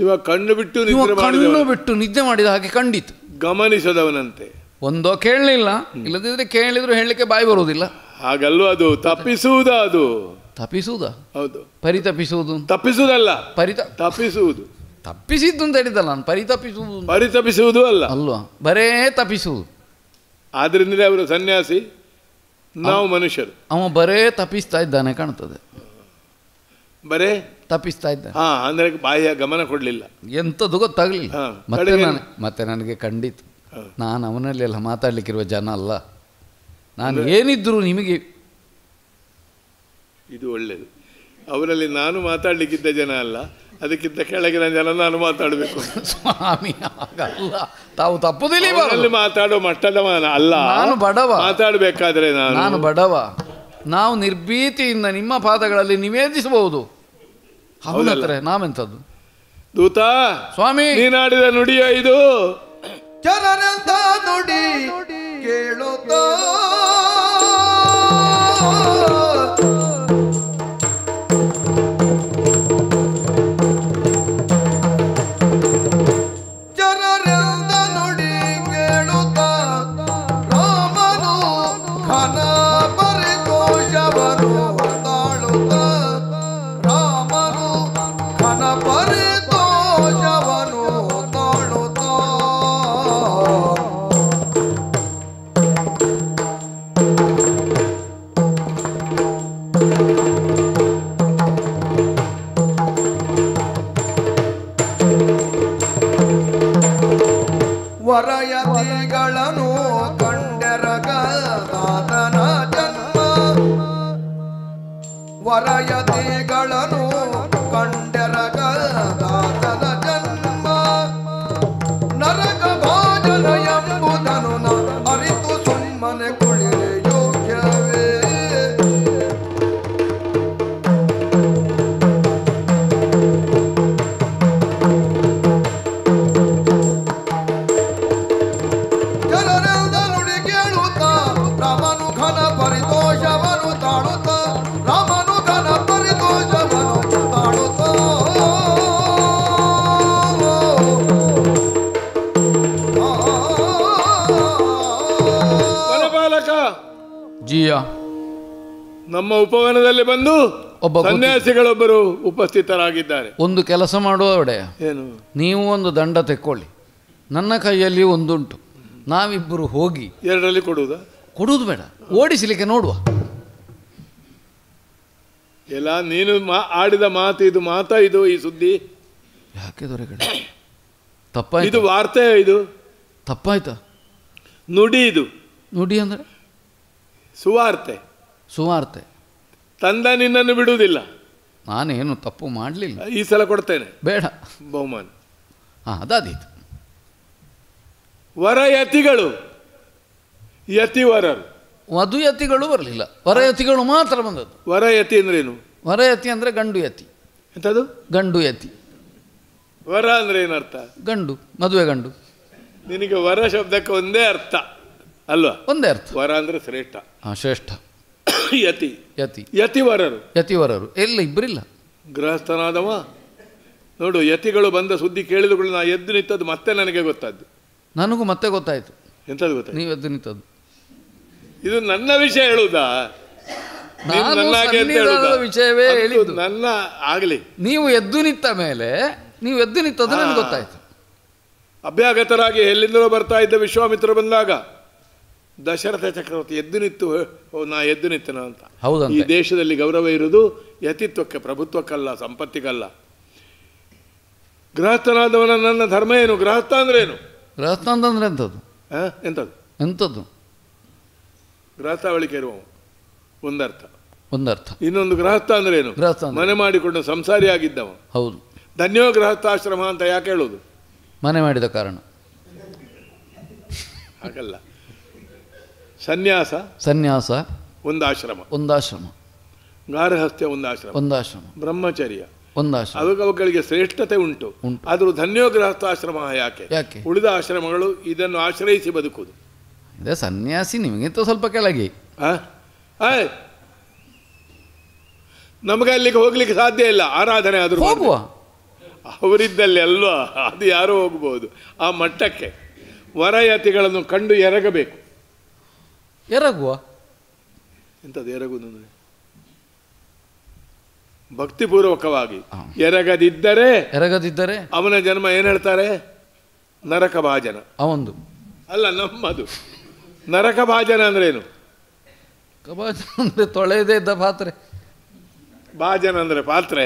ಇವಾಗ ಕಣ್ಣು ಬಿಟ್ಟು ನಿದ್ರೆ ಕಣ್ಣು ಬಿಟ್ಟು ನಿದ್ದೆ ಮಾಡಿದ ಹಾಗೆ ಕಂಡಿತು ಗಮನಿಸದವನಂತೆ ಒಂದೋ ಕೇಳಲಿಲ್ಲ ಇಲ್ಲದಿದ್ರೆ ಕೇಳಿದ್ರು ಹೇಳಲಿಕ್ಕೆ ಬಾಯಿ ಬರುವುದಿಲ್ಲ ಹಾಗಲ್ಲೂ ಅದು ತಪ್ಪಿಸುವುದ ಅದು ತಪ್ಪಿಸುವುದ ಹೌದು ಪರಿತಪಿಸುವುದು ತಪ್ಪಿಸುವುದಲ್ಲ ಪರಿತ ತಪ್ಪಿಸುವುದು ತಪ್ಪಿಸಿದ್ದು ಅಂತ ಹೇಳಿದ್ದಲ್ಲ ನಾನು ಪರಿತಪಿಸುವುದು ಪರಿತಪಿಸುವುದು ಅಲ್ಲ ಅಲ್ವಾ ಬರೇ ತಪ್ಪಿಸುವುದು ಆದ್ರಿಂದ ಅವರು ಸನ್ಯಾಸಿ ನಾವು ಮನುಷ್ಯರು ಅವ ಬರೇ ತಪ್ಪಿಸ್ತಾ ಇದ್ದಾನೆ ಕಾಣ್ತದೆ ಬರೇ ತಪ್ಪಿಸ್ತಾ ಇದ್ದ ಹಾ ಅಂದ್ರೆ ಬಾಯಿಯ ಗಮನ ಕೊಡಲಿಲ್ಲ ಎಂಥದ್ದು ಗೊತ್ತಾಗ್ಲಿಲ್ಲ ಮತ್ತೆ ನಾನು ಮತ್ತೆ ನನಗೆ ಖಂಡಿತ ನಾನು ಅವನಲ್ಲೆಲ್ಲ ಮಾತಾಡ್ಲಿಕ್ಕಿರುವ ಜನ ಅಲ್ಲ ನಾನು ಏನಿದ್ರು ನಿಮಗೆ ಇದು ಒಳ್ಳೆಯದು ಅವರಲ್ಲಿ ನಾನು ಮಾತಾಡಲಿಕ್ಕಿದ್ದ ಜನ ಅಲ್ಲ ಅದಕ್ಕಿಂತ ಕೆಳಗಿನ ಜನ ನಾನು ಮಾತಾಡಬೇಕು ಸ್ವಾಮಿ ತಾವು ತಪ್ಪುದಿಲ್ಲ ಅಲ್ಲಿ ಮಾತಾಡೋ ಮಟ್ಟದ ಅಲ್ಲ ನಾನು ಬಡವ ಮಾತಾಡಬೇಕಾದ್ರೆ ನಾನು ಬಡವ ನಾವು ನಿರ್ಭೀತಿಯಿಂದ ನಿಮ್ಮ ಪಾದಗಳಲ್ಲಿ ನಿವೇದಿಸಬಹುದು ಹೌದಲ್ಲರೆ ನಾವೆಂಥದ್ದು ದೂತ ಸ್ವಾಮಿ ನೀನಾಡಿದ ನುಡಿಯ ಇದು ಜನರಂತ ನುಡಿ ಕೇಳುತ್ತ ಸನ್ಯಾಸಿಗಳೊಬ್ಬರು ಉಪಸ್ಥಿತರಾಗಿದ್ದಾರೆ ಒಂದು ಕೆಲಸ ಮಾಡುವ ಏನು ನೀವು ಒಂದು ದಂಡ ತೆಕ್ಕೊಳ್ಳಿ ನನ್ನ ಕೈಯಲ್ಲಿ ಒಂದುಂಟು ನಾವಿಬ್ಬರು ಹೋಗಿ ಎರಡರಲ್ಲಿ ಕೊಡುವುದ ಕೊಡುವುದು ಬೇಡ ಓಡಿಸಲಿಕ್ಕೆ ನೋಡುವ ಎಲ್ಲ ನೀನು ಮಾ ಆಡಿದ ಮಾತು ಇದು ಮಾತಾ ಇದು ಈ ಸುದ್ದಿ ಯಾಕೆ ದೊರೆಗಡೆ ತಪ್ಪ ಇದು ವಾರ್ತೆ ಇದು ತಪ್ಪಾಯ್ತಾ ನುಡಿ ಇದು ನುಡಿ ಅಂದ್ರೆ ಸುವಾರ್ತೆ ಸುವಾರ್ತೆ ತಂದ ನಿನ್ನನ್ನು ಬಿಡುವುದಿಲ್ಲ ನಾನೇನು ತಪ್ಪು ಮಾಡಲಿಲ್ಲ ಈ ಸಲ ಕೊಡ್ತೇನೆ ಬೇಡ ಬಹುಮಾನ ಹಾಂ ಅದಾದೀತು ವರ ಯತಿಗಳು ವರರು ವಧು ಯತಿಗಳು ಬರಲಿಲ್ಲ ವರಯತಿಗಳು ಮಾತ್ರ ಬಂದದ್ದು ವರಯತಿ ಏನು ವರಯತಿ ಅಂದರೆ ಗಂಡು ಯತಿ ಎಂಥದ್ದು ಗಂಡು ಯತಿ ವರ ಅಂದರೆ ಏನರ್ಥ ಗಂಡು ಮದುವೆ ಗಂಡು ನಿನಗೆ ವರ ಶಬ್ದಕ್ಕೆ ಒಂದೇ ಅರ್ಥ ಅಲ್ವಾ ಒಂದೇ ಅರ್ಥ ವರ ಅಂದರೆ ಶ್ರೇಷ್ಠ ಹಾಂ ಶ್ರೇಷ್ಠ ಯತಿ ಯತಿ ಯತಿವರರು ಯತಿವರರು ಎಲ್ಲ ಇಬ್ಬರಿಲ್ಲ ಗೃಹಸ್ಥನಾದವ ನೋಡು ಯತಿಗಳು ಬಂದ ಸುದ್ದಿ ಕೇಳಿದುಗಳು ನಾ ಎದ್ದು ನಿಂತದ್ದು ಮತ್ತೆ ನನಗೆ ಗೊತ್ತಾದ್ದು ನನಗೂ ಮತ್ತೆ ಗೊತ್ತಾಯಿತು ಎಂಥದ್ದು ಗೊತ್ತಾ ನೀವು ಎದ್ದು ನಿಂತದ್ದು ಇದು ನನ್ನ ವಿಷಯ ಹೇಳುದಾ ವಿಷಯವೇ ಹೇಳಿದ್ದು ನನ್ನ ಆಗಲಿ ನೀವು ಎದ್ದು ನಿಂತ ಮೇಲೆ ನೀವು ಎದ್ದು ನಿಂತದ್ದು ನನಗೆ ಗೊತ್ತಾಯ್ತು ಅಭ್ಯಾಗತರಾಗಿ ಎಲ್ಲಿಂದಲೋ ಬರ್ತಾ ಇದ್ದ ವಿಶ್ವಾಮಿತ್ರ ಬಂದಾಗ ದಶರಥ ಚಕ್ರವರ್ತಿ ಎದ್ದು ನಿಂತು ನಾ ಎದ್ದು ನಿಂತನ ಅಂತ ಹೌದು ಈ ದೇಶದಲ್ಲಿ ಗೌರವ ಇರುವುದು ಯತಿತ್ವಕ್ಕೆ ಪ್ರಭುತ್ವಕ್ಕಲ್ಲ ಸಂಪತ್ತಿಗಲ್ಲ ಗೃಹಸ್ಥನಾದವನ ನನ್ನ ಧರ್ಮ ಏನು ಗೃಹಸ್ಥ ಅಂದ್ರೆ ಏನು ಗೃಹಸ್ಥ ಅಂತಂದ್ರೆ ಎಂಥದ್ದು ಎಂಥದ್ದು ಎಂಥದ್ದು ಅವಳಿಕೆ ಇರುವವು ಒಂದರ್ಥ ಒಂದರ್ಥ ಇನ್ನೊಂದು ಗೃಹಸ್ಥ ಅಂದ್ರೆ ಏನು ಗೃಹಸ್ಥ ಮನೆ ಮಾಡಿಕೊಂಡು ಸಂಸಾರಿ ಆಗಿದ್ದವ ಹೌದು ಧನ್ಯೋ ಗೃಹಸ್ಥಾಶ್ರಮ ಅಂತ ಯಾಕೆ ಹೇಳೋದು ಮನೆ ಮಾಡಿದ ಕಾರಣ ಹಾಗಲ್ಲ ಸನ್ಯಾಸ ಸನ್ಯಾಸ ಒಂದಾಶ್ರಮ ಒಂದಾಶ್ರಮ ಗಾರ್ಹಸ್ಥ್ಯ ಒಂದಾಶ್ರಮ ಒಂದಾಶ್ರಮ ಬ್ರಹ್ಮಚರ್ಯ ಒಂದಾಶ್ರಮ ಅದಕ್ಕೆ ಅವುಗಳಿಗೆ ಶ್ರೇಷ್ಠತೆ ಉಂಟು ಆದರೂ ಗೃಹಸ್ಥಾಶ್ರಮ ಯಾಕೆ ಯಾಕೆ ಉಳಿದ ಆಶ್ರಮಗಳು ಇದನ್ನು ಆಶ್ರಯಿಸಿ ಬದುಕುವುದು ಅದೇ ಸನ್ಯಾಸಿ ನಿಮಗಿಂತ ಸ್ವಲ್ಪ ಕೆಳಗೆ ನಮಗೆ ಅಲ್ಲಿಗೆ ಹೋಗ್ಲಿಕ್ಕೆ ಸಾಧ್ಯ ಇಲ್ಲ ಆರಾಧನೆ ಆದರೂ ಹೋಗುವ ಅವರಿದ್ದಲ್ಲಿ ಅಲ್ವಾ ಅದು ಯಾರು ಹೋಗ್ಬೋದು ಆ ಮಟ್ಟಕ್ಕೆ ವರಯತಿಗಳನ್ನು ಕಂಡು ಎರಗಬೇಕು ಎರಗುವ ಎಂಥದ್ದು ಎರಗುವುದು ಭಕ್ತಿಪೂರ್ವಕವಾಗಿ ಎರಗದಿದ್ದರೆ ಎರಗದಿದ್ದರೆ ಅವನ ಜನ್ಮ ಏನು ಹೇಳ್ತಾರೆ ನರಕ ಭಾಜನ ಅವಂದು ಅಲ್ಲ ನಮ್ಮದು ನರಕ ಭಾಜನ ಅಂದ್ರೇನು ಕಬಾಜನ ಅಂದರೆ ತೊಳೆದೇ ಇದ್ದ ಪಾತ್ರೆ ಭಾಜನ ಅಂದರೆ ಪಾತ್ರೆ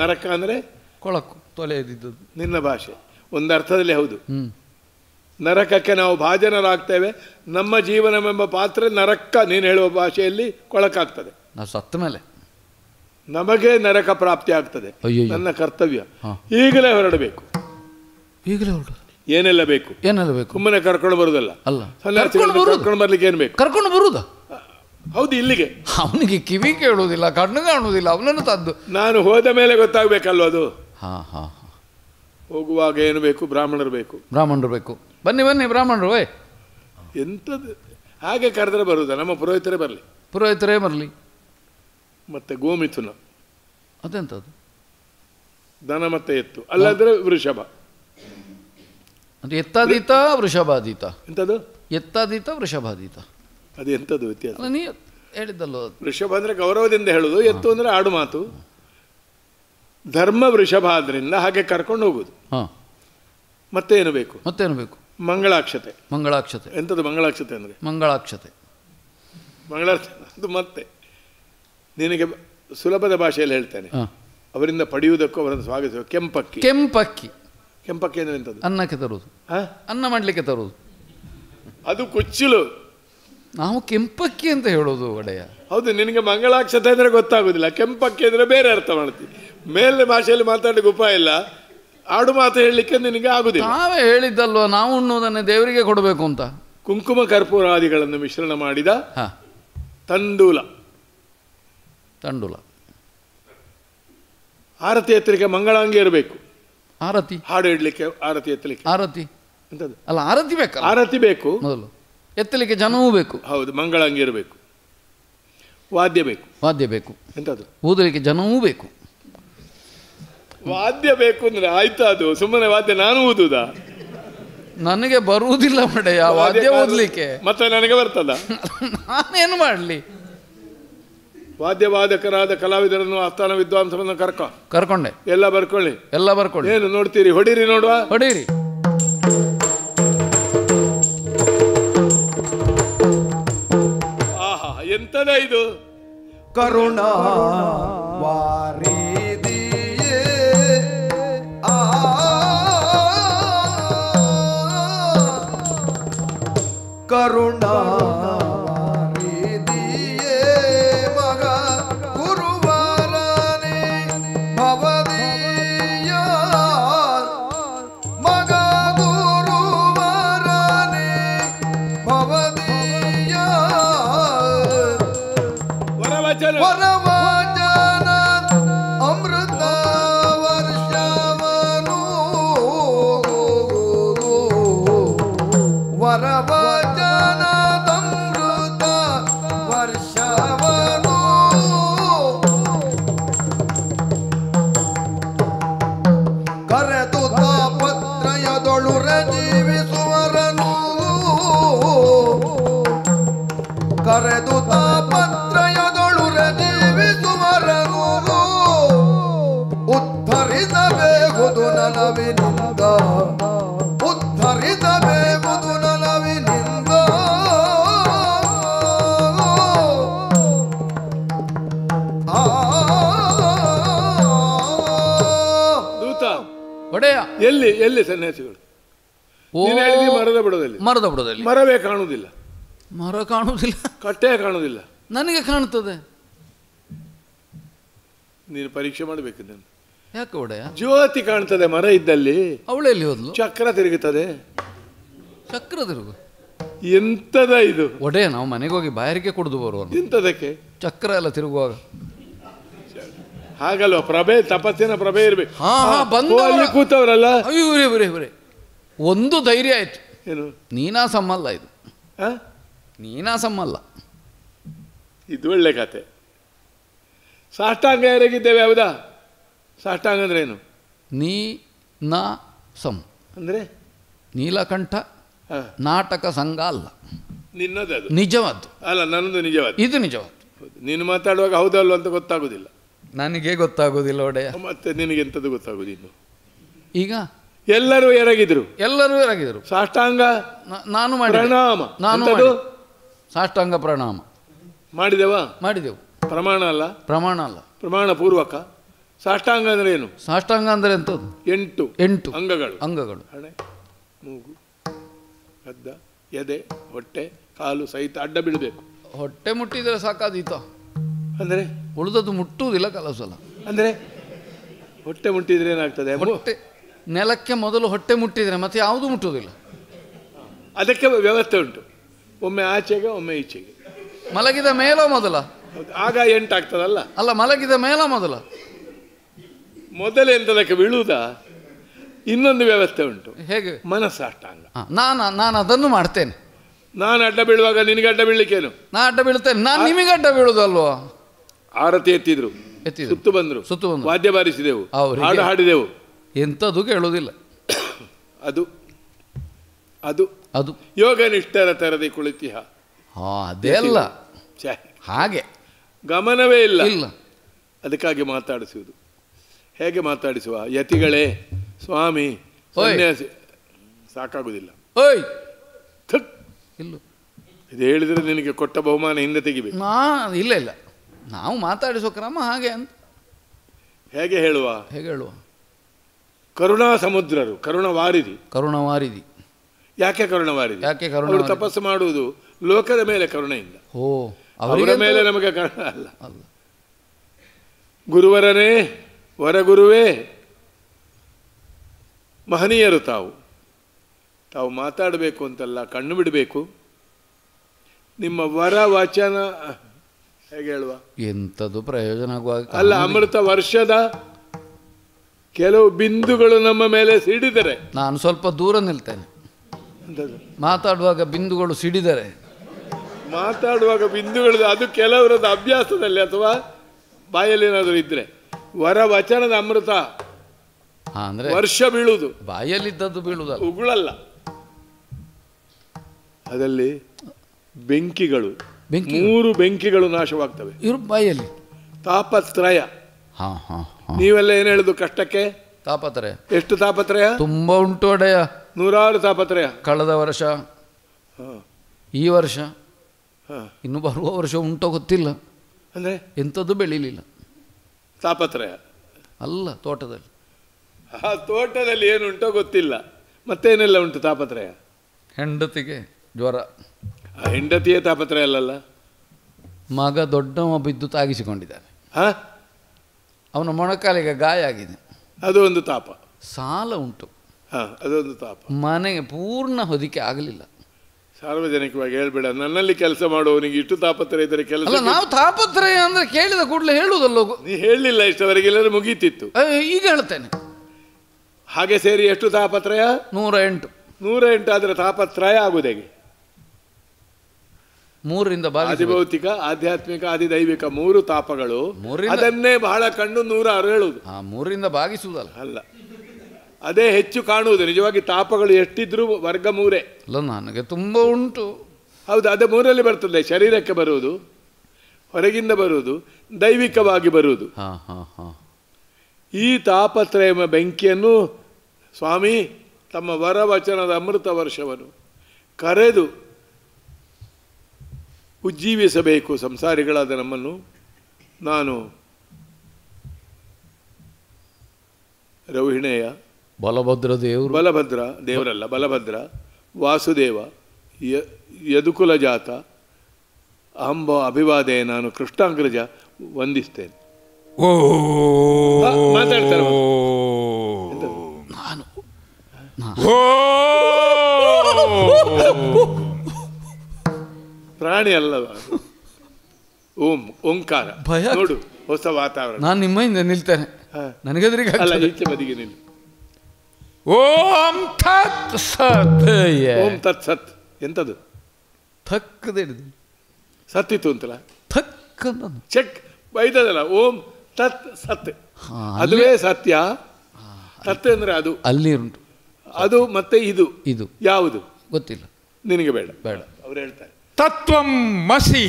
ನರಕ ಅಂದರೆ ಕೊಳಕು ತೊಳೆಯದಿದ್ದು ನಿನ್ನ ಭಾಷೆ ಒಂದು ಅರ್ಥದಲ್ಲಿ ಹೌದು ನರಕಕ್ಕೆ ನಾವು ಭಾಜನರಾಗ್ತೇವೆ ನಮ್ಮ ಜೀವನವೆಂಬ ಪಾತ್ರ ನರಕ ನೀನು ಹೇಳುವ ಭಾಷೆಯಲ್ಲಿ ಕೊಳಕಾಗ್ತದೆ ನಾವು ಸತ್ತ ಮೇಲೆ ನಮಗೆ ನರಕ ಪ್ರಾಪ್ತಿ ಆಗ್ತದೆ ನನ್ನ ಕರ್ತವ್ಯ ಈಗಲೇ ಹೊರಡಬೇಕು ಈಗಲೇ ಹೊರಡ ಏನೆಲ್ಲ ಬೇಕು ಏನೆಲ್ಲ ಬೇಕು ಸುಮ್ಮನೆ ಕರ್ಕೊಂಡು ಬರುದಲ್ಲ ಅಲ್ಲ ಕರ್ಕೊಂಡು ಬರ್ಲಿಕ್ಕೆ ಏನು ಬೇಕು ಕರ್ಕೊಂಡು ಬರುದು ಹೌದು ಇಲ್ಲಿಗೆ ಅವನಿಗೆ ಕಿವಿ ಕೇಳುವುದಿಲ್ಲ ಕಣ್ಣು ಕಾಣುವುದಿಲ್ಲ ಅವನನ್ನು ತದ್ದು ನಾನು ಹೋದ ಮೇಲೆ ಗೊತ್ತಾಗಬೇಕಲ್ವ ಅದು ಹಾ ಹಾ ಹೋಗುವಾಗ ಏನು ಬೇಕು ಬ್ರಾಹ್ಮಣರು ಬೇಕು ಬ್ರಾಹ್ಮಣರು ಬೇಕು ಬನ್ನಿ ಬನ್ನಿ ಬ್ರಾಹ್ಮಣರು ವೈ ಎಂಥದ್ದು ಹಾಗೆ ಕರೆದ್ರೆ ಬರುವುದಾ ನಮ್ಮ ಪುರೋಹಿತರೇ ಬರಲಿ ಪುರೋಹಿತರೇ ಬರಲಿ ಮತ್ತೆ ಗೋಮಿಥುನ ಅದೆಂಥದ್ದು ದನ ಮತ್ತೆ ಎತ್ತು ಅಲ್ಲಾದ್ರೆ ವೃಷಭ ಅದು ಎತ್ತಾದೀತ ವೃಷಭಾದೀತ ಎಂಥದ್ದು ಎತ್ತಾದೀತ ವೃಷಭಾದೀತ ಅದು ಎಂಥದ್ದು ವ್ಯತ್ಯಾಸ ನೀ ಹೇಳಿದ್ದಲ್ಲ ವೃಷಭ ಅಂದ್ರೆ ಗೌರವದಿಂದ ಹೇಳೋದು ಎತ್ತು ಅಂದ್ರೆ ಆಡು ಮಾತು ಧರ್ಮ ವೃಷಭ ಆದ್ರಿಂದ ಹಾಗೆ ಕರ್ಕೊಂಡು ಹೋಗೋದು ಹಾಂ ಮತ್ತೇನು ಬೇಕು ಮತ್ತೇನು ಬೇಕು ಮಂಗಳಾಕ್ಷತೆ ಮಂಗಳಾಕ್ಷತೆ ಎಂಥದ್ದು ಮಂಗಳಾಕ್ಷತೆ ಅಂದರೆ ಮಂಗಳಾಕ್ಷತೆ ಮಂಗಳಾಕ್ಷತೆ ಅದು ಮತ್ತೆ ನಿನಗೆ ಸುಲಭದ ಭಾಷೆಯಲ್ಲಿ ಹೇಳ್ತೇನೆ ಅವರಿಂದ ಪಡೆಯುವುದಕ್ಕೂ ಅವರನ್ನು ಸ್ವಾಗತಿಸುವ ಕೆಂಪಕ್ಕಿ ಕೆಂಪಕ್ಕಿ ಕೆಂಪಕ್ಕಿ ಅಂದರೆ ಎಂಥದ್ದು ಅನ್ನಕ್ಕೆ ತರುವುದು ಅನ್ನ ಮಾಡಲಿಕ್ಕೆ ತರುವುದು ಅದು ಕುಚ್ಚಿಲು ನಾವು ಕೆಂಪಕ್ಕಿ ಅಂತ ಹೇಳೋದು ಒಡೆಯ ಹೌದು ನಿನಗೆ ಮಂಗಳಾಕ್ಷತೆ ಅಂದರೆ ಗೊತ್ತಾಗೋದಿಲ್ಲ ಕೆಂಪಕ್ಕಿ ಅಂದರೆ ಬೇರೆ ಅರ್ಥ ಮಾಡ್ತೀವಿ ಮೇಲೆ ಭಾಷೆಯಲ್ಲಿ ಮಾತಾಡಲಿಕ್ಕೆ ಉಪಾಯ ಇಲ್ಲ ಆಡು ಮಾತು ಹೇಳಲಿಕ್ಕೆ ನಿನಗೆ ಆಗುದಿಲ್ಲ ನಾವೇ ಹೇಳಿದ್ದಲ್ವ ನಾವು ಉಣ್ಣುವುದನ್ನೇ ದೇವರಿಗೆ ಕೊಡಬೇಕು ಅಂತ ಕುಂಕುಮ ಕರ್ಪೂರಾದಿಗಳನ್ನು ಮಿಶ್ರಣ ಮಾಡಿದ ತಂಡೂಲ ತಂಡೂಲ ಆರತಿ ಎತ್ತಲಿಕ್ಕೆ ಮಂಗಳಾಂಗಿ ಇರಬೇಕು ಆರತಿ ಹಾಡು ಹೇಳಲಿಕ್ಕೆ ಆರತಿ ಎತ್ತಲಿಕ್ಕೆ ಆರತಿ ಎಂತದ್ದು ಅಲ್ಲ ಆರತಿ ಬೇಕು ಆರತಿ ಬೇಕು ಮೊದಲು ಎತ್ತಲಿಕ್ಕೆ ಜನವೂ ಬೇಕು ಹೌದು ಮಂಗಳಾಂಗಿ ಇರಬೇಕು ವಾದ್ಯ ಬೇಕು ವಾದ್ಯ ಬೇಕು ಎಂತದ್ದು ಊದಲಿಕ್ಕೆ ಜನವೂ ಬೇಕು ವಾದ್ಯ ಬೇಕು ಅಂದ್ರೆ ಆಯ್ತಾ ಅದು ಸುಮ್ಮನೆ ವಾದ್ಯ ನಾನು ಓದುದ ನನಗೆ ಬರುವುದಿಲ್ಲ ಮಡೆಯ ವಾದ್ಯ ಓದಲಿಕ್ಕೆ ಮತ್ತೆ ನನಗೆ ಬರ್ತದ ನಾನೇನು ಮಾಡಲಿ ವಾದ್ಯವಾದಕರಾದ ಕಲಾವಿದರನ್ನು ಆಸ್ಥಾನ ವಿದ್ವಾಂಸವನ್ನು ಕರ್ಕೊ ಕರ್ಕೊಂಡೆ ಎಲ್ಲ ಬರ್ಕೊಳ್ಳಿ ಎಲ್ಲ ಬರ್ಕೊಳ್ಳಿ ಏನು ನೋಡ್ತೀರಿ ಹೊಡೀರಿ ನೋಡುವ ಹೊಡೀರಿ ಆಹಾ ಎಂತದ ಇದು ಕರುಣಾ ವಾರಿ ਕਰੁਣਾ ಎಲ್ಲಿ ಎಲ್ಲಿ ಸನ್ಯಾಸಿಗಳು ಮರದ ಬಿಡೋದಲ್ಲಿ ಮರದ ಬಿಡೋದಲ್ಲಿ ಮರವೇ ಕಾಣುವುದಿಲ್ಲ ಮರ ಕಾಣುವುದಿಲ್ಲ ಕಟ್ಟೆ ಕಾಣುವುದಿಲ್ಲ ನನಗೆ ಕಾಣುತ್ತದೆ ನೀನು ಪರೀಕ್ಷೆ ಮಾಡಬೇಕು ನಾನು ಯಾಕೆ ಒಡೆ ಜ್ಯೋತಿ ಕಾಣ್ತದೆ ಮರ ಇದ್ದಲ್ಲಿ ಅವಳೆಲ್ಲಿ ಹೋದ್ಲು ಚಕ್ರ ತಿರುಗುತ್ತದೆ ಚಕ್ರ ತಿರುಗು ಎಂತದ ಇದು ಒಡೆಯ ನಾವು ಮನೆಗೆ ಹೋಗಿ ಬಾಯಾರಿಕೆ ಕುಡಿದು ಬರುವ ಚಕ್ರ ಎಲ್ಲ ತಿರುಗುವಾಗ ಹಾಗಲ್ವ ಪ್ರಭೆ ತಪಸ್ಸಿನ ಪ್ರಭೆ ಇರ್ಬೇಕು ಹಾ ಹಾ ಬಂದು ಅಲ್ಲಿ ಕೂತವ್ರಲ್ಲ ಇವರೇ ಒಂದು ಧೈರ್ಯ ಆಯ್ತು ಏನು ನೀನಾ ಸಮ್ಮಲ್ಲ ಇದು ನೀನಾ ಸಮ್ಮಲ್ಲ ಇದು ಒಳ್ಳೆ ಕತೆ ಸಾಷ್ಟಾಂಗ ಯಾರಾಗಿದ್ದೇವೆ ಯಾವುದಾ ಸಾಷ್ಟಾಂಗ ಅಂದ್ರೆ ಏನು ನೀ ನಾ ಸಮ್ ಅಂದ್ರೆ ನೀಲಕಂಠ ನಾಟಕ ಸಂಘ ಅಲ್ಲ ನಿನ್ನದು ನಿಜವಾದ್ದು ಅಲ್ಲ ನನ್ನದು ನಿಜವಾದ ಇದು ನಿಜವಾದ ನೀನು ಮಾತಾಡುವಾಗ ಹೌದಲ್ವ ಅಂತ ಗೊತ್ತಾಗೋದಿಲ್ಲ ನನಗೆ ಗೊತ್ತಾಗೋದಿಲ್ಲ ಒಡೆಯ ಮತ್ತೆ ನಿನಗೆ ಎಂತದ್ದು ಗೊತ್ತಾಗೋದಿಲ್ಲ ಈಗ ಎಲ್ಲರೂ ಎರಗಿದ್ರು ಎಲ್ಲರೂ ಎರಗಿದ್ರು ಸಾಷ್ಟಾಂಗ ನಾನು ಮಾಡಿ ಪ್ರಣಾಮ ನಾನು ಸಾಷ್ಟಾಂಗ ಪ್ರಣಾಮ ಮಾಡಿದೆವಾ ಮಾಡಿದೆವು ಪ್ರಮಾಣ ಅಲ್ಲ ಪ್ರಮಾಣ ಅಲ್ಲ ಪ್ರಮಾಣ ಪೂರ್ವಕ ಸಾಷ್ಟಾಂಗ ಅಂದ್ರೆ ಏನು ಸಾಷ್ಟಾಂಗ ಅಂದ್ರೆ ಎಂತ ಎಂಟು ಎಂಟು ಅಂಗಗಳು ಅಂಗಗಳು ಹಣೆ ಮೂಗು ಕದ್ದ ಎದೆ ಹೊಟ್ಟೆ ಕಾಲು ಸಹಿತ ಅಡ್ಡ ಬಿಡಬೇಕು ಹೊಟ್ಟೆ ಮುಟ್ಟಿದ್ರೆ ಸಾಕಾದೀತ ಅಂದರೆ ಉಳಿದದ್ದು ಮುಟ್ಟುವುದಿಲ್ಲ ಕೆಲವು ಸಲ ಅಂದರೆ ಹೊಟ್ಟೆ ಮುಟ್ಟಿದ್ರೆ ಏನಾಗ್ತದೆ ಹೊಟ್ಟೆ ನೆಲಕ್ಕೆ ಮೊದಲು ಹೊಟ್ಟೆ ಮುಟ್ಟಿದರೆ ಮತ್ತೆ ಯಾವುದು ಮುಟ್ಟುವುದಿಲ್ಲ ಅದಕ್ಕೆ ವ್ಯವಸ್ಥೆ ಉಂಟು ಒಮ್ಮೆ ಆಚೆಗೆ ಒಮ್ಮೆ ಈಚೆಗೆ ಮಲಗಿದ ಮೇಲೋ ಮೊದಲ ಆಗ ಎಂಟಾಗ್ತದಲ್ಲ ಅಲ್ಲ ಮಲಗಿದ ಮೇಲೋ ಮೊದಲ ಮೊದಲೆಂತದಕ್ಕೆ ಬೀಳುವುದ ಇನ್ನೊಂದು ವ್ಯವಸ್ಥೆ ಉಂಟು ಹೇಗೆ ಮನಸ್ಸು ಮನಸ್ಸಾಷ್ಟಾಂಗ ನಾನು ನಾನು ಅದನ್ನು ಮಾಡ್ತೇನೆ ನಾನು ಅಡ್ಡ ಬೀಳುವಾಗ ನಿನಗೆ ಅಡ್ಡ ಬೀಳಲಿಕ್ಕೇನು ನಾನು ಅಡ್ಡ ಬೀಳ್ತೇನೆ ನಾನು ನಿಮಗೆ ಅಡ್ಡ ಬೀಳುದಲ್ವೋ ಆರತಿ ಎತ್ತಿದ್ರು ಸುತ್ತು ಬಂದರು ಸುತ್ತು ಬಂದರು ವಾದ್ಯ ಬಾರಿಸಿದೆವು ಹಾಡು ಹಾಡಿದೆವು ಎಂಥದ್ದು ಕೇಳೋದಿಲ್ಲ ಅದು ಅದು ಅದು ಯೋಗ ನಿಷ್ಠರ ತರದೆ ಕುಳಿತಿಹ ಅದೇ ಅಲ್ಲ ಹಾಗೆ ಗಮನವೇ ಇಲ್ಲ ಇಲ್ಲ ಅದಕ್ಕಾಗಿ ಮಾತಾಡಿಸುವುದು ಹೇಗೆ ಮಾತಾಡಿಸುವ ಯತಿಗಳೇ ಸ್ವಾಮಿ ಸನ್ಯಾಸಿ ಸಾಕಾಗುವುದಿಲ್ಲ ಓಯ್ ಥಕ್ ಇಲ್ಲ ಇದು ಹೇಳಿದರೆ ನಿನಗೆ ಕೊಟ್ಟ ಬಹುಮಾನ ಹಿಂದೆ ತೆಗಿಬೇಕು ಇಲ್ಲ ಇಲ್ಲ ನಾವು ಮಾತಾಡಿಸೋ ಕ್ರಮ ಹಾಗೆ ಅಂತ ಹೇಗೆ ಹೇಳುವ ಹೇಗೆ ಹೇಳುವ ಕರುಣಾ ಸಮುದ್ರರು ಕರುಣವಾರಿದಿ ಕರುಣವಾರಿದಿ ಯಾಕೆ ಕರುಣವಾರಿದಿ ಯಾಕೆ ಕರುಣ ತಪಸ್ಸು ಮಾಡುವುದು ಲೋಕದ ಮೇಲೆ ಕರುಣೆಯಿಂದ ಓ ಅವರ ಮೇಲೆ ನಮಗೆ ಕರುಣ ಅಲ್ಲ ಅಲ್ಲ ಗುರುವರನೇ ವರಗುರುವೇ ಮಹನೀಯರು ತಾವು ತಾವು ಮಾತಾಡಬೇಕು ಅಂತಲ್ಲ ಕಣ್ಣು ಬಿಡಬೇಕು ನಿಮ್ಮ ವರ ವಚನ ಹೇಗೆ ಹೇಳುವ ಇಂಥದ್ದು ಅಲ್ಲ ಅಮೃತ ವರ್ಷದ ಕೆಲವು ಬಿಂದುಗಳು ನಮ್ಮ ಮೇಲೆ ಸಿಡಿದರೆ ನಾನು ಸ್ವಲ್ಪ ದೂರ ನಿಲ್ತೇನೆ ಮಾತಾಡುವಾಗ ಬಿಂದುಗಳು ಸಿಡಿದರೆ ಮಾತಾಡುವಾಗ ಬಿಂದುಗಳು ಅದು ಕೆಲವರದ ಅಭ್ಯಾಸದಲ್ಲಿ ಅಥವಾ ಬಾಯಲ್ಲಿ ಏನಾದರೂ ಇದ್ರೆ ವಚನದ ಅಮೃತ ಅಂದ್ರೆ ವರ್ಷ ಬೀಳುವುದು ಬಾಯಲ್ಲಿದ್ದದ್ದು ಬೀಳುವುದು ಉಗುಳಲ್ಲ ಅದರಲ್ಲಿ ಬೆಂಕಿಗಳು ಬೆಂಕಿ ಮೂರು ಬೆಂಕಿಗಳು ನಾಶವಾಗ್ತವೆ ಇವ್ರ ಬಾಯಲ್ಲಿ ತಾಪತ್ರಯ ಹಾಂ ನೀವೆಲ್ಲ ಏನು ಹೇಳುದು ಕಷ್ಟಕ್ಕೆ ತಾಪತ್ರಯ ಎಷ್ಟು ತಾಪತ್ರಯ ತುಂಬ ಉಂಟು ಅಡೆಯ ನೂರಾರು ತಾಪತ್ರಯ ಕಳೆದ ವರ್ಷ ಈ ವರ್ಷ ಇನ್ನು ಬರುವ ವರ್ಷ ಉಂಟೋ ಗೊತ್ತಿಲ್ಲ ಅಂದರೆ ಎಂಥದ್ದು ಬೆಳೀಲಿಲ್ಲ ತಾಪತ್ರಯ ಅಲ್ಲ ತೋಟದಲ್ಲಿ ಆ ತೋಟದಲ್ಲಿ ಏನುಂಟೋ ಗೊತ್ತಿಲ್ಲ ಮತ್ತೇನೆಲ್ಲ ಉಂಟು ತಾಪತ್ರಯ ಹೆಂಡತಿಗೆ ಜ್ವರ ಹೆಂಡತಿಯೇ ತಾಪತ್ರ ಅಲ್ಲಲ್ಲ ಮಗ ದೊಡ್ಡವ ಬಿದ್ದು ತಾಗಿಸಿಕೊಂಡಿದ್ದಾನೆ ಹ ಅವನ ಮೊಣಕಾಲಿಗೆ ಗಾಯ ಆಗಿದೆ ಅದು ಒಂದು ತಾಪ ಸಾಲ ಉಂಟು ಹಾಂ ಅದೊಂದು ತಾಪ ಮನೆಗೆ ಪೂರ್ಣ ಹೊದಿಕೆ ಆಗಲಿಲ್ಲ ಸಾರ್ವಜನಿಕವಾಗಿ ಹೇಳ್ಬೇಡ ನನ್ನಲ್ಲಿ ಕೆಲಸ ಮಾಡುವವನಿಗೆ ಇಷ್ಟು ತಾಪತ್ರಯ ಇದ್ದರೆ ಕೆಲಸ ನಾವು ತಾಪತ್ರಯ ಅಂದ್ರೆ ಕೇಳಿದ ಕೂಡಲೇ ಹೇಳುವುದಲ್ಲೋ ನೀ ಹೇಳಲಿಲ್ಲ ಇಷ್ಟವರೆಗೆಲ್ಲರೂ ಮುಗೀತಿತ್ತು ಈಗ ಹೇಳ್ತೇನೆ ಹಾಗೆ ಸೇರಿ ಎಷ್ಟು ತಾಪತ್ರಯ ನೂರ ಎಂಟು ನೂರ ಎಂಟು ಆದರೆ ತಾಪತ್ರಯ ಆಗುವುದೇಗೆ ಮೂರರಿಂದ ಆದಿಭೌತಿಕ ಆಧ್ಯಾತ್ಮಿಕ ಆದಿದೈವಿಕ ಮೂರು ತಾಪಗಳು ಅದನ್ನೇ ಬಹಳ ಕಣ್ಣು ನೂರ ಆ ಮೂರರಿಂದ ಭಾಗಿಸುವುದಲ್ಲ ಅಲ್ಲ ಅದೇ ಹೆಚ್ಚು ಕಾಣುವುದು ನಿಜವಾಗಿ ತಾಪಗಳು ಎಷ್ಟಿದ್ರೂ ವರ್ಗ ಮೂರೇ ಅಲ್ಲ ನನಗೆ ತುಂಬ ಉಂಟು ಹೌದು ಅದೇ ಮೂರಲ್ಲಿ ಬರ್ತದೆ ಶರೀರಕ್ಕೆ ಬರುವುದು ಹೊರಗಿಂದ ಬರುವುದು ದೈವಿಕವಾಗಿ ಬರುವುದು ಈ ತಾಪತ್ರಯ ಬೆಂಕಿಯನ್ನು ಸ್ವಾಮಿ ತಮ್ಮ ವರವಚನದ ಅಮೃತ ವರ್ಷವನ್ನು ಕರೆದು ಉಜ್ಜೀವಿಸಬೇಕು ಸಂಸಾರಿಗಳಾದ ನಮ್ಮನ್ನು ನಾನು ರೌಹಿಣೇಯ ಬಲಭದ್ರ ದೇವರು ಬಲಭದ್ರ ದೇವರಲ್ಲ ಬಲಭದ್ರ ವಾಸುದೇವ ಯ ಯದುಕುಲ ಜಾತ ಅಂಬ ಅಭಿವಾದೆಯ ನಾನು ಕೃಷ್ಣಾಂಗ್ರಜ ವಂದಿಸ್ತೇನೆ ಮಾತಾಡ್ತಾರೆ ನಾನು ಪ್ರಾಣಿ ಅಲ್ಲವ ಓಂ ಓಂಕಾರ ಭಯ ನೋಡು ಹೊಸ ವಾತಾವರಣ ನಾನು ನಿಮ್ಮ ಹಿಂದೆ ನಿಲ್ತೇನೆ ನನಗದ್ರಿಗೆ ಅಲ್ಲ ಈಚೆ ಬದಿಗೆ ನಿಲ್ಲು ಓಂ ತತ್ ಸತ್ ಓಂ ತತ್ ಸತ್ ಥಕ್ ಥಕ್ಕದ ಸತ್ತಿತ್ತು ಅಂತಲ್ಲ ಥಕ್ ಚೆಕ್ ಬೈದದಲ್ಲ ಓಂ ತತ್ ಸತ್ ಅದುವೇ ಸತ್ಯ ಸತ್ಯ ಅಂದರೆ ಅದು ಅಲ್ಲಿ ಉಂಟು ಅದು ಮತ್ತೆ ಇದು ಇದು ಯಾವುದು ಗೊತ್ತಿಲ್ಲ ನಿನಗೆ ಬೇಡ ಬೇಡ ಅವ್ರು ಹೇಳ್ತಾರೆ ತತ್ವಂ ಮಸಿ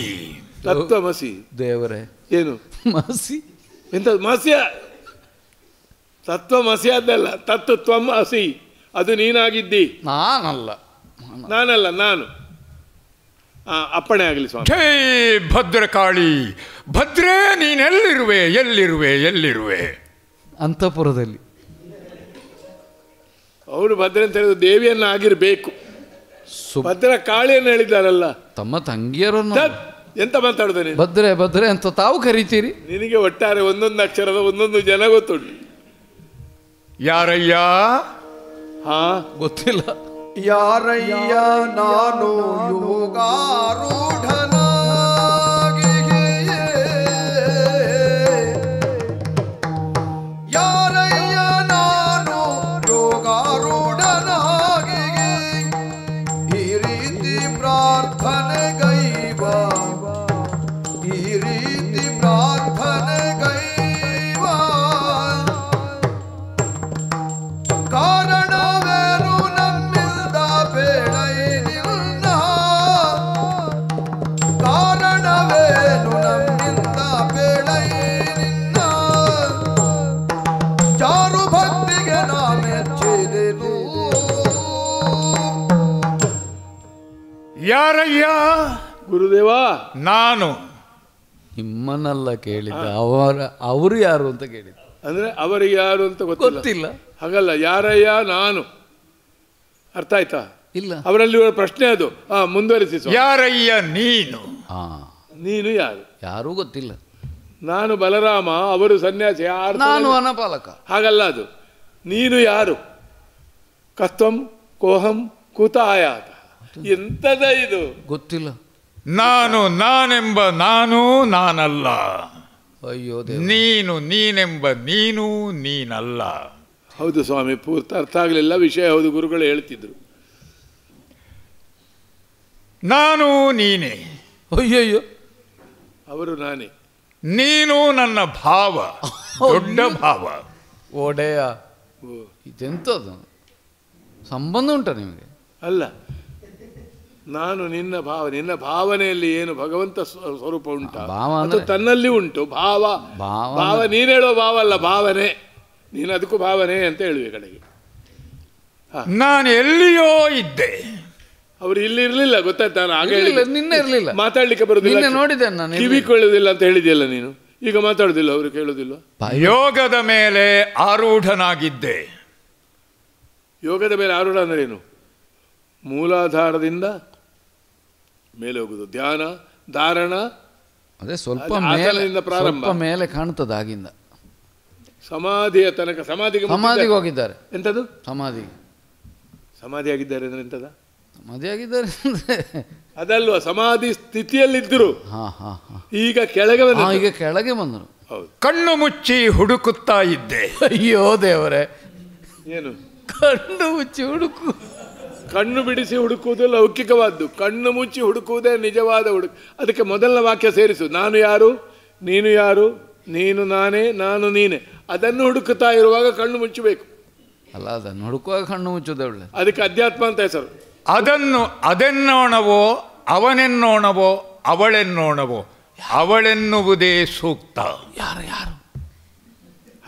ತತ್ವ ಮಸಿ ದೇವರೇ ಏನು ಮಸಿ ಎಂತ ಮಸಿಯ ತತ್ವ ಮಸಿ ಅದಲ್ಲ ತತ್ವ ತ್ವ ಹಸಿ ಅದು ನೀನಾಗಿದ್ದಿ ನಾನಲ್ಲ ನಾನಲ್ಲ ನಾನು ಅಪ್ಪಣೆ ಆಗಲಿ ಸ್ವಾಮಿ ಹೇ ಭದ್ರಕಾಳಿ ಭದ್ರೇ ನೀನೆಲ್ಲಿರುವೆ ಎಲ್ಲಿರುವೆ ಎಲ್ಲಿರುವೆ ಅಂತಪುರದಲ್ಲಿ ಅವರು ಭದ್ರ ಅಂತ ಹೇಳಿದ್ರು ದೇವಿಯನ್ನು ಆಗಿರಬೇಕು ಭದ್ರ ಕಾಳಿಯನ್ನು ಹೇಳಿದ್ದಾರಲ್ಲ ತಮ್ಮ ತಂಗಿಯರನ್ನು ಎಂತ ಮಾತಾಡಿದ್ರೆ ಭದ್ರೆ ಭದ್ರೆ ಅಂತ ತಾವು ಕರಿತೀರಿ ನಿನಗೆ ಒಟ್ಟಾರೆ ಒಂದೊಂದು ಅಕ್ಷರದ ಒಂದೊಂದು ಜನ ಗೊತ್ತುಂಟು ಯಾರಯ್ಯ ಹಾ ಗೊತ್ತಿಲ್ಲ ಯಾರಯ್ಯ ನಾನು ಯೋಗಾರೂಢನ ಯಾರಯ್ಯ ಗುರುದೇವ ನಾನು ನಿಮ್ಮನ್ನೆಲ್ಲ ಕೇಳಿದ್ದ ಅವರ ಅವರು ಯಾರು ಅಂತ ಕೇಳಿದ್ದ ಅಂದ್ರೆ ಅವರಿಗೆ ಯಾರು ಅಂತ ಗೊತ್ತಿಲ್ಲ ಹಾಗಲ್ಲ ಯಾರಯ್ಯ ನಾನು ಅರ್ಥ ಆಯ್ತಾ ಇಲ್ಲ ಅವರಲ್ಲಿ ಪ್ರಶ್ನೆ ಅದು ಮುಂದುವರಿಸಿ ಯಾರಯ್ಯ ನೀನು ನೀನು ಯಾರು ಯಾರು ಗೊತ್ತಿಲ್ಲ ನಾನು ಬಲರಾಮ ಅವರು ಸನ್ಯಾಸಿ ಯಾರು ನಾನು ಅನಪಾಲಕ ಹಾಗಲ್ಲ ಅದು ನೀನು ಯಾರು ಕತ್ವಂ ಕೋಹಂ ಆಯಾತ ಎಂತದ ಇದು ಗೊತ್ತಿಲ್ಲ ನಾನು ನಾನೆಂಬ ನಾನು ನಾನಲ್ಲ ಅಯ್ಯೋ ನೀನು ನೀನೆಂಬ ನೀನು ನೀನಲ್ಲ ಹೌದು ಸ್ವಾಮಿ ಪೂರ್ತಿ ಅರ್ಥ ಆಗಲಿಲ್ಲ ವಿಷಯ ಹೌದು ಗುರುಗಳು ಹೇಳ್ತಿದ್ರು ನಾನು ನೀನೇ ಅಯ್ಯಯ್ಯೋ ಅವರು ನಾನೇ ನೀನು ನನ್ನ ಭಾವ ದೊಡ್ಡ ಭಾವ ಒಡೆಯ ಇದೆಂತದು ಸಂಬಂಧ ಉಂಟ ನಿಮಗೆ ಅಲ್ಲ ನಾನು ನಿನ್ನ ಭಾವ ನಿನ್ನ ಭಾವನೆಯಲ್ಲಿ ಏನು ಭಗವಂತ ಸ್ವರೂಪ ಉಂಟ ಅದು ತನ್ನಲ್ಲಿ ಉಂಟು ಭಾವ ಭಾವ ನೀನು ಹೇಳೋ ಭಾವ ಅಲ್ಲ ಭಾವನೆ ನೀನು ಅದಕ್ಕೂ ಭಾವನೆ ಅಂತ ಹೇಳುವೆ ಕಡೆಗೆ ನಾನು ಎಲ್ಲಿಯೋ ಇದ್ದೆ ಅವರು ಇಲ್ಲಿ ಇರಲಿಲ್ಲ ಗೊತ್ತಾಯ್ತಾ ನಿನ್ನೆ ಇರಲಿಲ್ಲ ಮಾತಾಡ್ಲಿಕ್ಕೆ ಬರುದಿಲ್ಲ ನೋಡಿದೆ ನಾನು ಕಿವಿ ಅಂತ ಹೇಳಿದೆಯಲ್ಲ ನೀನು ಈಗ ಮಾತಾಡುದಿಲ್ಲ ಅವರು ಕೇಳುದಿಲ್ಲ ಯೋಗದ ಮೇಲೆ ಆರೂಢನಾಗಿದ್ದೆ ಯೋಗದ ಮೇಲೆ ಆರೂಢ ಏನು ಮೂಲಾಧಾರದಿಂದ ಮೇಲೆ ಹೋಗುದು ಧ್ಯಾನ ಧಾರಣ ಅದೇ ಸ್ವಲ್ಪ ಪ್ರಾರಂಭ ಮೇಲೆ ಕಾಣ್ತದೆ ಆಗಿಂದ ಸಮಾಧಿಯ ತನಕ ಸಮಾಧಿಗೆ ಸಮಾಧಿಗೆ ಹೋಗಿದ್ದಾರೆ ಎಂಥದ್ದು ಸಮಾಧಿ ಸಮಾಧಿ ಆಗಿದ್ದಾರೆ ಅಂದ್ರೆ ಎಂಥದ ಸಮಾಧಿ ಆಗಿದ್ದಾರೆ ಅದಲ್ವಾ ಸಮಾಧಿ ಸ್ಥಿತಿಯಲ್ಲಿದ್ದರು ಈಗ ಕೆಳಗೆ ಬಂದ ಈಗ ಕೆಳಗೆ ಬಂದರು ಕಣ್ಣು ಮುಚ್ಚಿ ಹುಡುಕುತ್ತಾ ಇದ್ದೆ ಅಯ್ಯೋ ದೇವರೇ ಏನು ಕಣ್ಣು ಮುಚ್ಚಿ ಹುಡುಕು ಕಣ್ಣು ಬಿಡಿಸಿ ಹುಡುಕುವುದು ಲೌಕಿಕವಾದ್ದು ಕಣ್ಣು ಮುಚ್ಚಿ ಹುಡುಕುವುದೇ ನಿಜವಾದ ಹುಡುಕು ಅದಕ್ಕೆ ಮೊದಲನೇ ವಾಕ್ಯ ಸೇರಿಸು ನಾನು ಯಾರು ನೀನು ಯಾರು ನೀನು ನಾನೇ ನಾನು ನೀನೇ ಅದನ್ನು ಹುಡುಕುತ್ತಾ ಇರುವಾಗ ಕಣ್ಣು ಮುಚ್ಚಬೇಕು ಅಲ್ಲ ಅದನ್ನು ಹುಡುಕುವಾಗ ಕಣ್ಣು ಮುಚ್ಚುವುದೇ ಅದಕ್ಕೆ ಅಧ್ಯಾತ್ಮ ಅಂತ ಹೆಸರು ಅದನ್ನು ಅದೆನ್ನೋಣವೋ ಅವನೆನ್ನೋಣವೋ ಅವಳೆನ್ನೋಣವೋ ಅವಳೆನ್ನುವುದೇ ಸೂಕ್ತ ಯಾರು ಯಾರು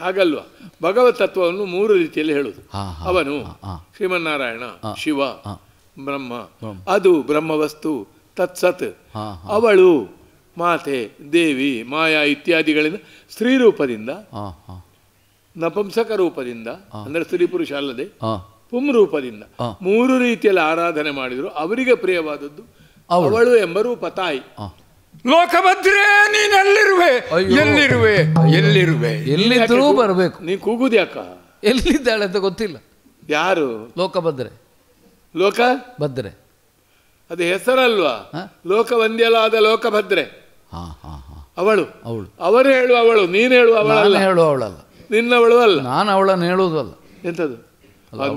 ಹಾಗಲ್ವಾ ಭಗವತ್ ತತ್ವವನ್ನು ಮೂರು ರೀತಿಯಲ್ಲಿ ಹೇಳುದು ಅವನು ಶ್ರೀಮನ್ನಾರಾಯಣ ಶಿವ ಬ್ರಹ್ಮ ಅದು ಬ್ರಹ್ಮವಸ್ತು ತತ್ಸತ್ ಅವಳು ಮಾತೆ ದೇವಿ ಮಾಯಾ ಇತ್ಯಾದಿಗಳಿಂದ ಸ್ತ್ರೀ ರೂಪದಿಂದ ನಪುಂಸಕ ರೂಪದಿಂದ ಅಂದರೆ ಸ್ತ್ರೀ ಪುರುಷ ಅಲ್ಲದೆ ಪುಂ ರೂಪದಿಂದ ಮೂರು ರೀತಿಯಲ್ಲಿ ಆರಾಧನೆ ಮಾಡಿದರು ಅವರಿಗೆ ಪ್ರಿಯವಾದದ್ದು ಅವಳು ಎಂಬ ರೂಪ ತಾಯಿ ಲೋಕಭದ್ರೆ ನೀನೆಲ್ಲಿರುವೆ ಎಲ್ಲಿರುವೆ ಎಲ್ಲಿರುವೆ ಎಲ್ಲಿದ್ರೂ ಬರಬೇಕು ನೀ ಕೂಗುದ್ಯಾಕ ಎಲ್ಲಿದ್ದಾಳೆ ಅಂತ ಗೊತ್ತಿಲ್ಲ ಯಾರು ಲೋಕಭದ್ರೆ ಲೋಕ ಭದ್ರೆ ಅದು ಹೆಸರಲ್ವಾ ಲೋಕವಂದ್ಯಲಾದ ಲೋಕಭದ್ರೆ ಅವಳು ಅವಳು ಅವರು ಹೇಳುವ ಅವಳು ನೀನು ಹೇಳುವ ಅವಳಲ್ಲ ಹೇಳುವ ಅವಳಲ್ಲ ನಿನ್ನವಳು ಅಲ್ಲ ನಾನು ಅವಳನ್ನು ಹೇಳುವುದು ಅಲ್ಲ ಎಂಥದ್ದು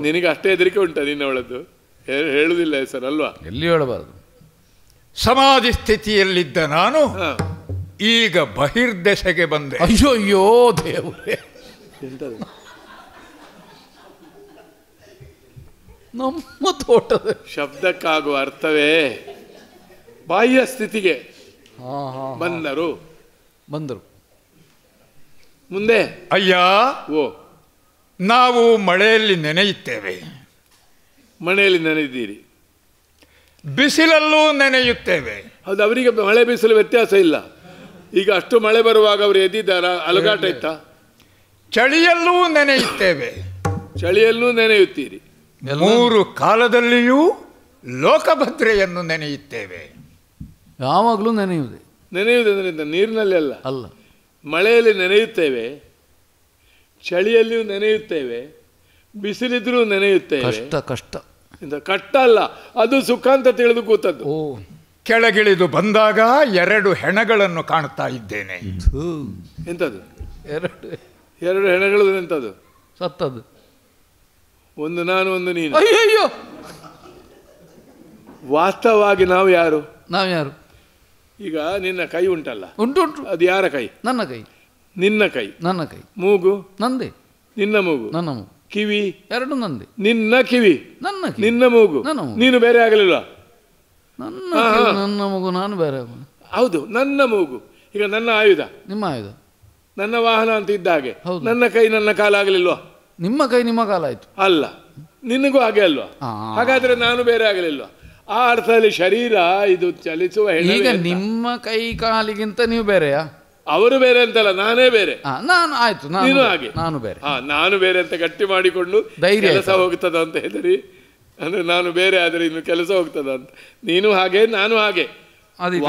ನಿನಗೆ ಅಷ್ಟೇ ಹೆದರಿಕೆ ಉಂಟ ನಿನ್ನವಳದ್ದು ಹೇಳುವುದಿಲ್ಲ ಸರ್ ಅಲ್ವಾ ಎಲ್ಲಿ ಹೇಳಬಾರದು ಸಮಾಧಿ ಸ್ಥಿತಿಯಲ್ಲಿದ್ದ ನಾನು ಈಗ ಬಹಿರ್ದೆಸೆಗೆ ಬಂದೆ ಅಯ್ಯೋ ಅಯ್ಯೋ ದೇವರೇ ನಮ್ಮ ತೋಟದ ಶಬ್ದಕ್ಕಾಗುವ ಅರ್ಥವೇ ಬಾಹ್ಯ ಸ್ಥಿತಿಗೆ ಬಂದರು ಬಂದರು ಮುಂದೆ ಅಯ್ಯ ಓ ನಾವು ಮಳೆಯಲ್ಲಿ ನೆನೆಯುತ್ತೇವೆ ಮಳೆಯಲ್ಲಿ ನೆನೆದಿದ್ದೀರಿ ಬಿಸಿಲಲ್ಲೂ ನೆನೆಯುತ್ತೇವೆ ಅದು ಅವರಿಗೆ ಮಳೆ ಬಿಸಿಲು ವ್ಯತ್ಯಾಸ ಇಲ್ಲ ಈಗ ಅಷ್ಟು ಮಳೆ ಬರುವಾಗ ಅವರು ಎದ್ದಿದ್ದಾರ ಅಲಗಾಟ ಇತ್ತಾ ಚಳಿಯಲ್ಲೂ ನೆನೆಯುತ್ತೇವೆ ಚಳಿಯಲ್ಲೂ ನೆನೆಯುತ್ತೀರಿ ಮೂರು ಕಾಲದಲ್ಲಿಯೂ ಲೋಕಭದ್ರೆಯನ್ನು ನೆನೆಯುತ್ತೇವೆ ಯಾವಾಗಲೂ ನೆನೆಯುವುದೇ ನೆನೆಯುವುದರಿಂದ ನೀರಿನಲ್ಲಿ ಅಲ್ಲ ಅಲ್ಲ ಮಳೆಯಲ್ಲಿ ನೆನೆಯುತ್ತೇವೆ ಚಳಿಯಲ್ಲಿಯೂ ನೆನೆಯುತ್ತೇವೆ ಬಿಸಿಲಿದ್ರೂ ನೆನೆಯುತ್ತೇವೆ ಕಷ್ಟ ಕಷ್ಟ ಕಟ್ಟ ಅಲ್ಲ ಅದು ಸುಖ ಅಂತ ತಿಳಿದು ಕೂತದ್ದು ಕೆಳಗಿಳಿದು ಬಂದಾಗ ಎರಡು ಹೆಣಗಳನ್ನು ಕಾಣ್ತಾ ಇದ್ದೇನೆ ಎಂಥದ್ದು ಎರಡು ಎರಡು ಹೆಣಗಳು ಎಂಥದ್ದು ಸತ್ತದ್ದು ಒಂದು ನಾನು ಒಂದು ನೀನು ಅಯ್ಯಯ್ಯೋ ವಾಸ್ತವವಾಗಿ ನಾವು ಯಾರು ನಾವು ಯಾರು ಈಗ ನಿನ್ನ ಕೈ ಉಂಟಲ್ಲ ಉಂಟು ಉಂಟು ಅದು ಯಾರ ಕೈ ನನ್ನ ಕೈ ನಿನ್ನ ಕೈ ನನ್ನ ಕೈ ಮೂಗು ನಂದೇ ನಿನ್ನ ಮೂಗು ನನ್ನ ಮೂಗು ಕಿವಿ ಎರಡು ನಂದಿ ನಿನ್ನ ಕಿವಿ ನನ್ನ ನಿನ್ನ ಮೂಗು ನೀನು ಬೇರೆ ಆಗಲಿಲ್ಲ ನನ್ನ ನನ್ನ ಮಗು ನಾನು ಬೇರೆ ಹೌದು ನನ್ನ ಮೂಗು ಈಗ ನನ್ನ ಆಯುಧ ನಿಮ್ಮ ಆಯುಧ ನನ್ನ ವಾಹನ ಅಂತ ಇದ್ದ ಹಾಗೆ ನನ್ನ ಕೈ ನನ್ನ ಕಾಲ ಆಗಲಿಲ್ವಾ ನಿಮ್ಮ ಕೈ ನಿಮ್ಮ ಕಾಲ ಆಯ್ತು ಅಲ್ಲ ನಿನಗೂ ಹಾಗೆ ಅಲ್ವಾ ಹಾಗಾದ್ರೆ ನಾನು ಬೇರೆ ಆಗಲಿಲ್ವಾ ಆ ಅರ್ಥದಲ್ಲಿ ಶರೀರ ಇದು ಚಲಿಸುವ ಈಗ ನಿಮ್ಮ ಕೈ ಕಾಲಿಗಿಂತ ನೀವು ಬೇರೆಯಾ ಅವರು ಬೇರೆ ಅಂತಲ್ಲ ನಾನೇ ಬೇರೆ ನಾನು ಆಯ್ತು ನೀನು ಹಾಗೆ ನಾನು ಬೇರೆ ಹಾ ನಾನು ಬೇರೆ ಅಂತ ಗಟ್ಟಿ ಮಾಡಿಕೊಂಡು ಕೆಲಸ ಹೋಗ್ತದ ಅಂತ ಹೇಳಿರಿ ಅಂದ್ರೆ ನಾನು ಬೇರೆ ಆದರೆ ಇನ್ನು ಕೆಲಸ ಹೋಗ್ತದ ಅಂತ ನೀನು ಹಾಗೆ ನಾನು ಹಾಗೆ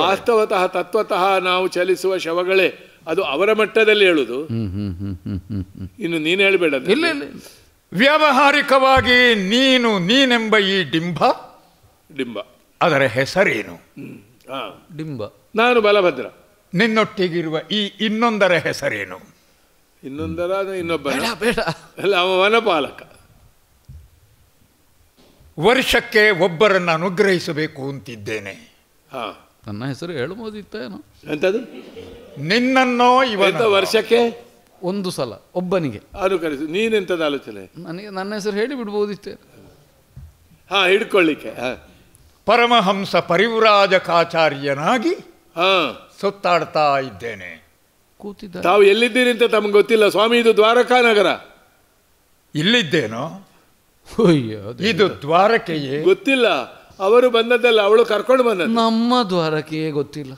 ವಾಸ್ತವತಃ ತತ್ವತಃ ನಾವು ಚಲಿಸುವ ಶವಗಳೇ ಅದು ಅವರ ಮಟ್ಟದಲ್ಲಿ ಹೇಳುದು ಇನ್ನು ನೀನು ಹೇಳಬೇಡ ಇಲ್ಲ ವ್ಯಾವಹಾರಿಕವಾಗಿ ನೀನು ನೀನೆಂಬ ಈ ಡಿಂಬ ಡಿಂಬ ಅದರ ಹೆಸರೇನು ಡಿಂಬ ನಾನು ಬಲಭದ್ರ ನಿನ್ನೊಟ್ಟಿಗಿರುವ ಈ ಇನ್ನೊಂದರ ಹೆಸರೇನು ಇನ್ನೊಂದರ ಇನ್ನೊಬ್ಬ ಬೇಡ ಅವ ವನಪಾಲಕ ವರ್ಷಕ್ಕೆ ಒಬ್ಬರನ್ನು ಅನುಗ್ರಹಿಸಬೇಕು ಅಂತಿದ್ದೇನೆ ನನ್ನ ಹೆಸರು ಹೇಳಬಹುದಿತ್ತೇನು ಎಂತದು ನಿನ್ನನ್ನೋ ಇವತ್ತು ವರ್ಷಕ್ಕೆ ಒಂದು ಸಲ ಒಬ್ಬನಿಗೆ ಅನುಕರಿಸು ನೀನೆಂಥದ್ದು ಆಲೋಚನೆ ನನಗೆ ನನ್ನ ಹೆಸರು ಹೇಳಿ ಬಿಡ್ಬೋದಿತ್ತೆ ಹಾ ಹಿಡ್ಕೊಳ್ಳಿಕ್ಕೆ ಪರಮಹಂಸ ಪರಿವ್ರಾಜಕಾಚಾರ್ಯನಾಗಿ ಹಾಂ ಸುತ್ತಾಡ್ತಾ ಇದ್ದೇನೆ ಕೂತಿದ್ದ ತಾವು ಎಲ್ಲಿದ್ದೀರಿ ಅಂತ ತಮಗೆ ಗೊತ್ತಿಲ್ಲ ಸ್ವಾಮಿ ಇದು ದ್ವಾರಕಾ ನಗರ ಇಲ್ಲಿದ್ದೇನೋ ಇದು ದ್ವಾರಕೆಯೇ ಗೊತ್ತಿಲ್ಲ ಅವರು ಬಂದದ್ದಲ್ಲ ಅವಳು ಕರ್ಕೊಂಡು ಬಂದ ನಮ್ಮ ದ್ವಾರಕೆಯೇ ಗೊತ್ತಿಲ್ಲ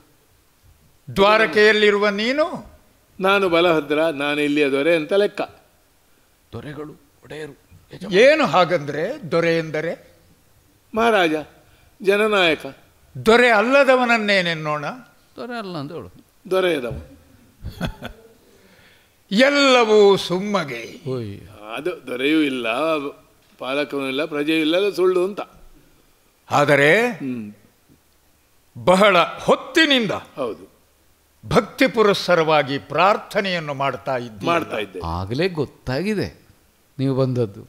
ದ್ವಾರಕೆಯಲ್ಲಿರುವ ನೀನು ನಾನು ಬಲಹದ್ರ ನಾನು ಇಲ್ಲಿಯ ದೊರೆ ಅಂತ ಲೆಕ್ಕ ದೊರೆಗಳು ಒಡೆಯರು ಏನು ಹಾಗಂದ್ರೆ ದೊರೆ ಎಂದರೆ ಮಹಾರಾಜ ಜನನಾಯಕ ದೊರೆ ಅಲ್ಲದವನನ್ನೇನೆ ನೋಡ ದೊರೆಯಲ್ಲ ಅಂತ ಹೇಳು ದೊರೆಯದವ ಎಲ್ಲವೂ ಸುಮ್ಮಗೆ ಅದು ದೊರೆಯೂ ಇಲ್ಲ ಪಾಲಕನೂ ಇಲ್ಲ ಪ್ರಜೆಯೂ ಇಲ್ಲ ಸುಳ್ಳು ಅಂತ ಆದರೆ ಬಹಳ ಹೊತ್ತಿನಿಂದ ಹೌದು ಭಕ್ತಿ ಪುರಸ್ಸರವಾಗಿ ಪ್ರಾರ್ಥನೆಯನ್ನು ಮಾಡ್ತಾ ಇದ್ದ ಮಾಡ್ತಾ ಇದ್ದೆ ಆಗಲೇ ಗೊತ್ತಾಗಿದೆ ನೀವು ಬಂದದ್ದು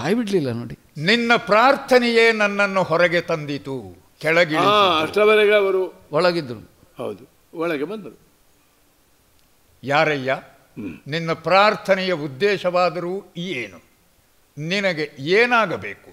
ಬಾಯಿ ಬಿಡಲಿಲ್ಲ ನೋಡಿ ನಿನ್ನ ಪ್ರಾರ್ಥನೆಯೇ ನನ್ನನ್ನು ಹೊರಗೆ ತಂದಿತು ಕೆಳಗೆ ಅಷ್ಟರವರೆಗೆ ಅವರು ಒಳಗಿದ್ರು ಹೌದು ಒಳಗೆ ಬಂದರು ಯಾರಯ್ಯ ನಿನ್ನ ಪ್ರಾರ್ಥನೆಯ ಉದ್ದೇಶವಾದರೂ ಏನು ನಿನಗೆ ಏನಾಗಬೇಕು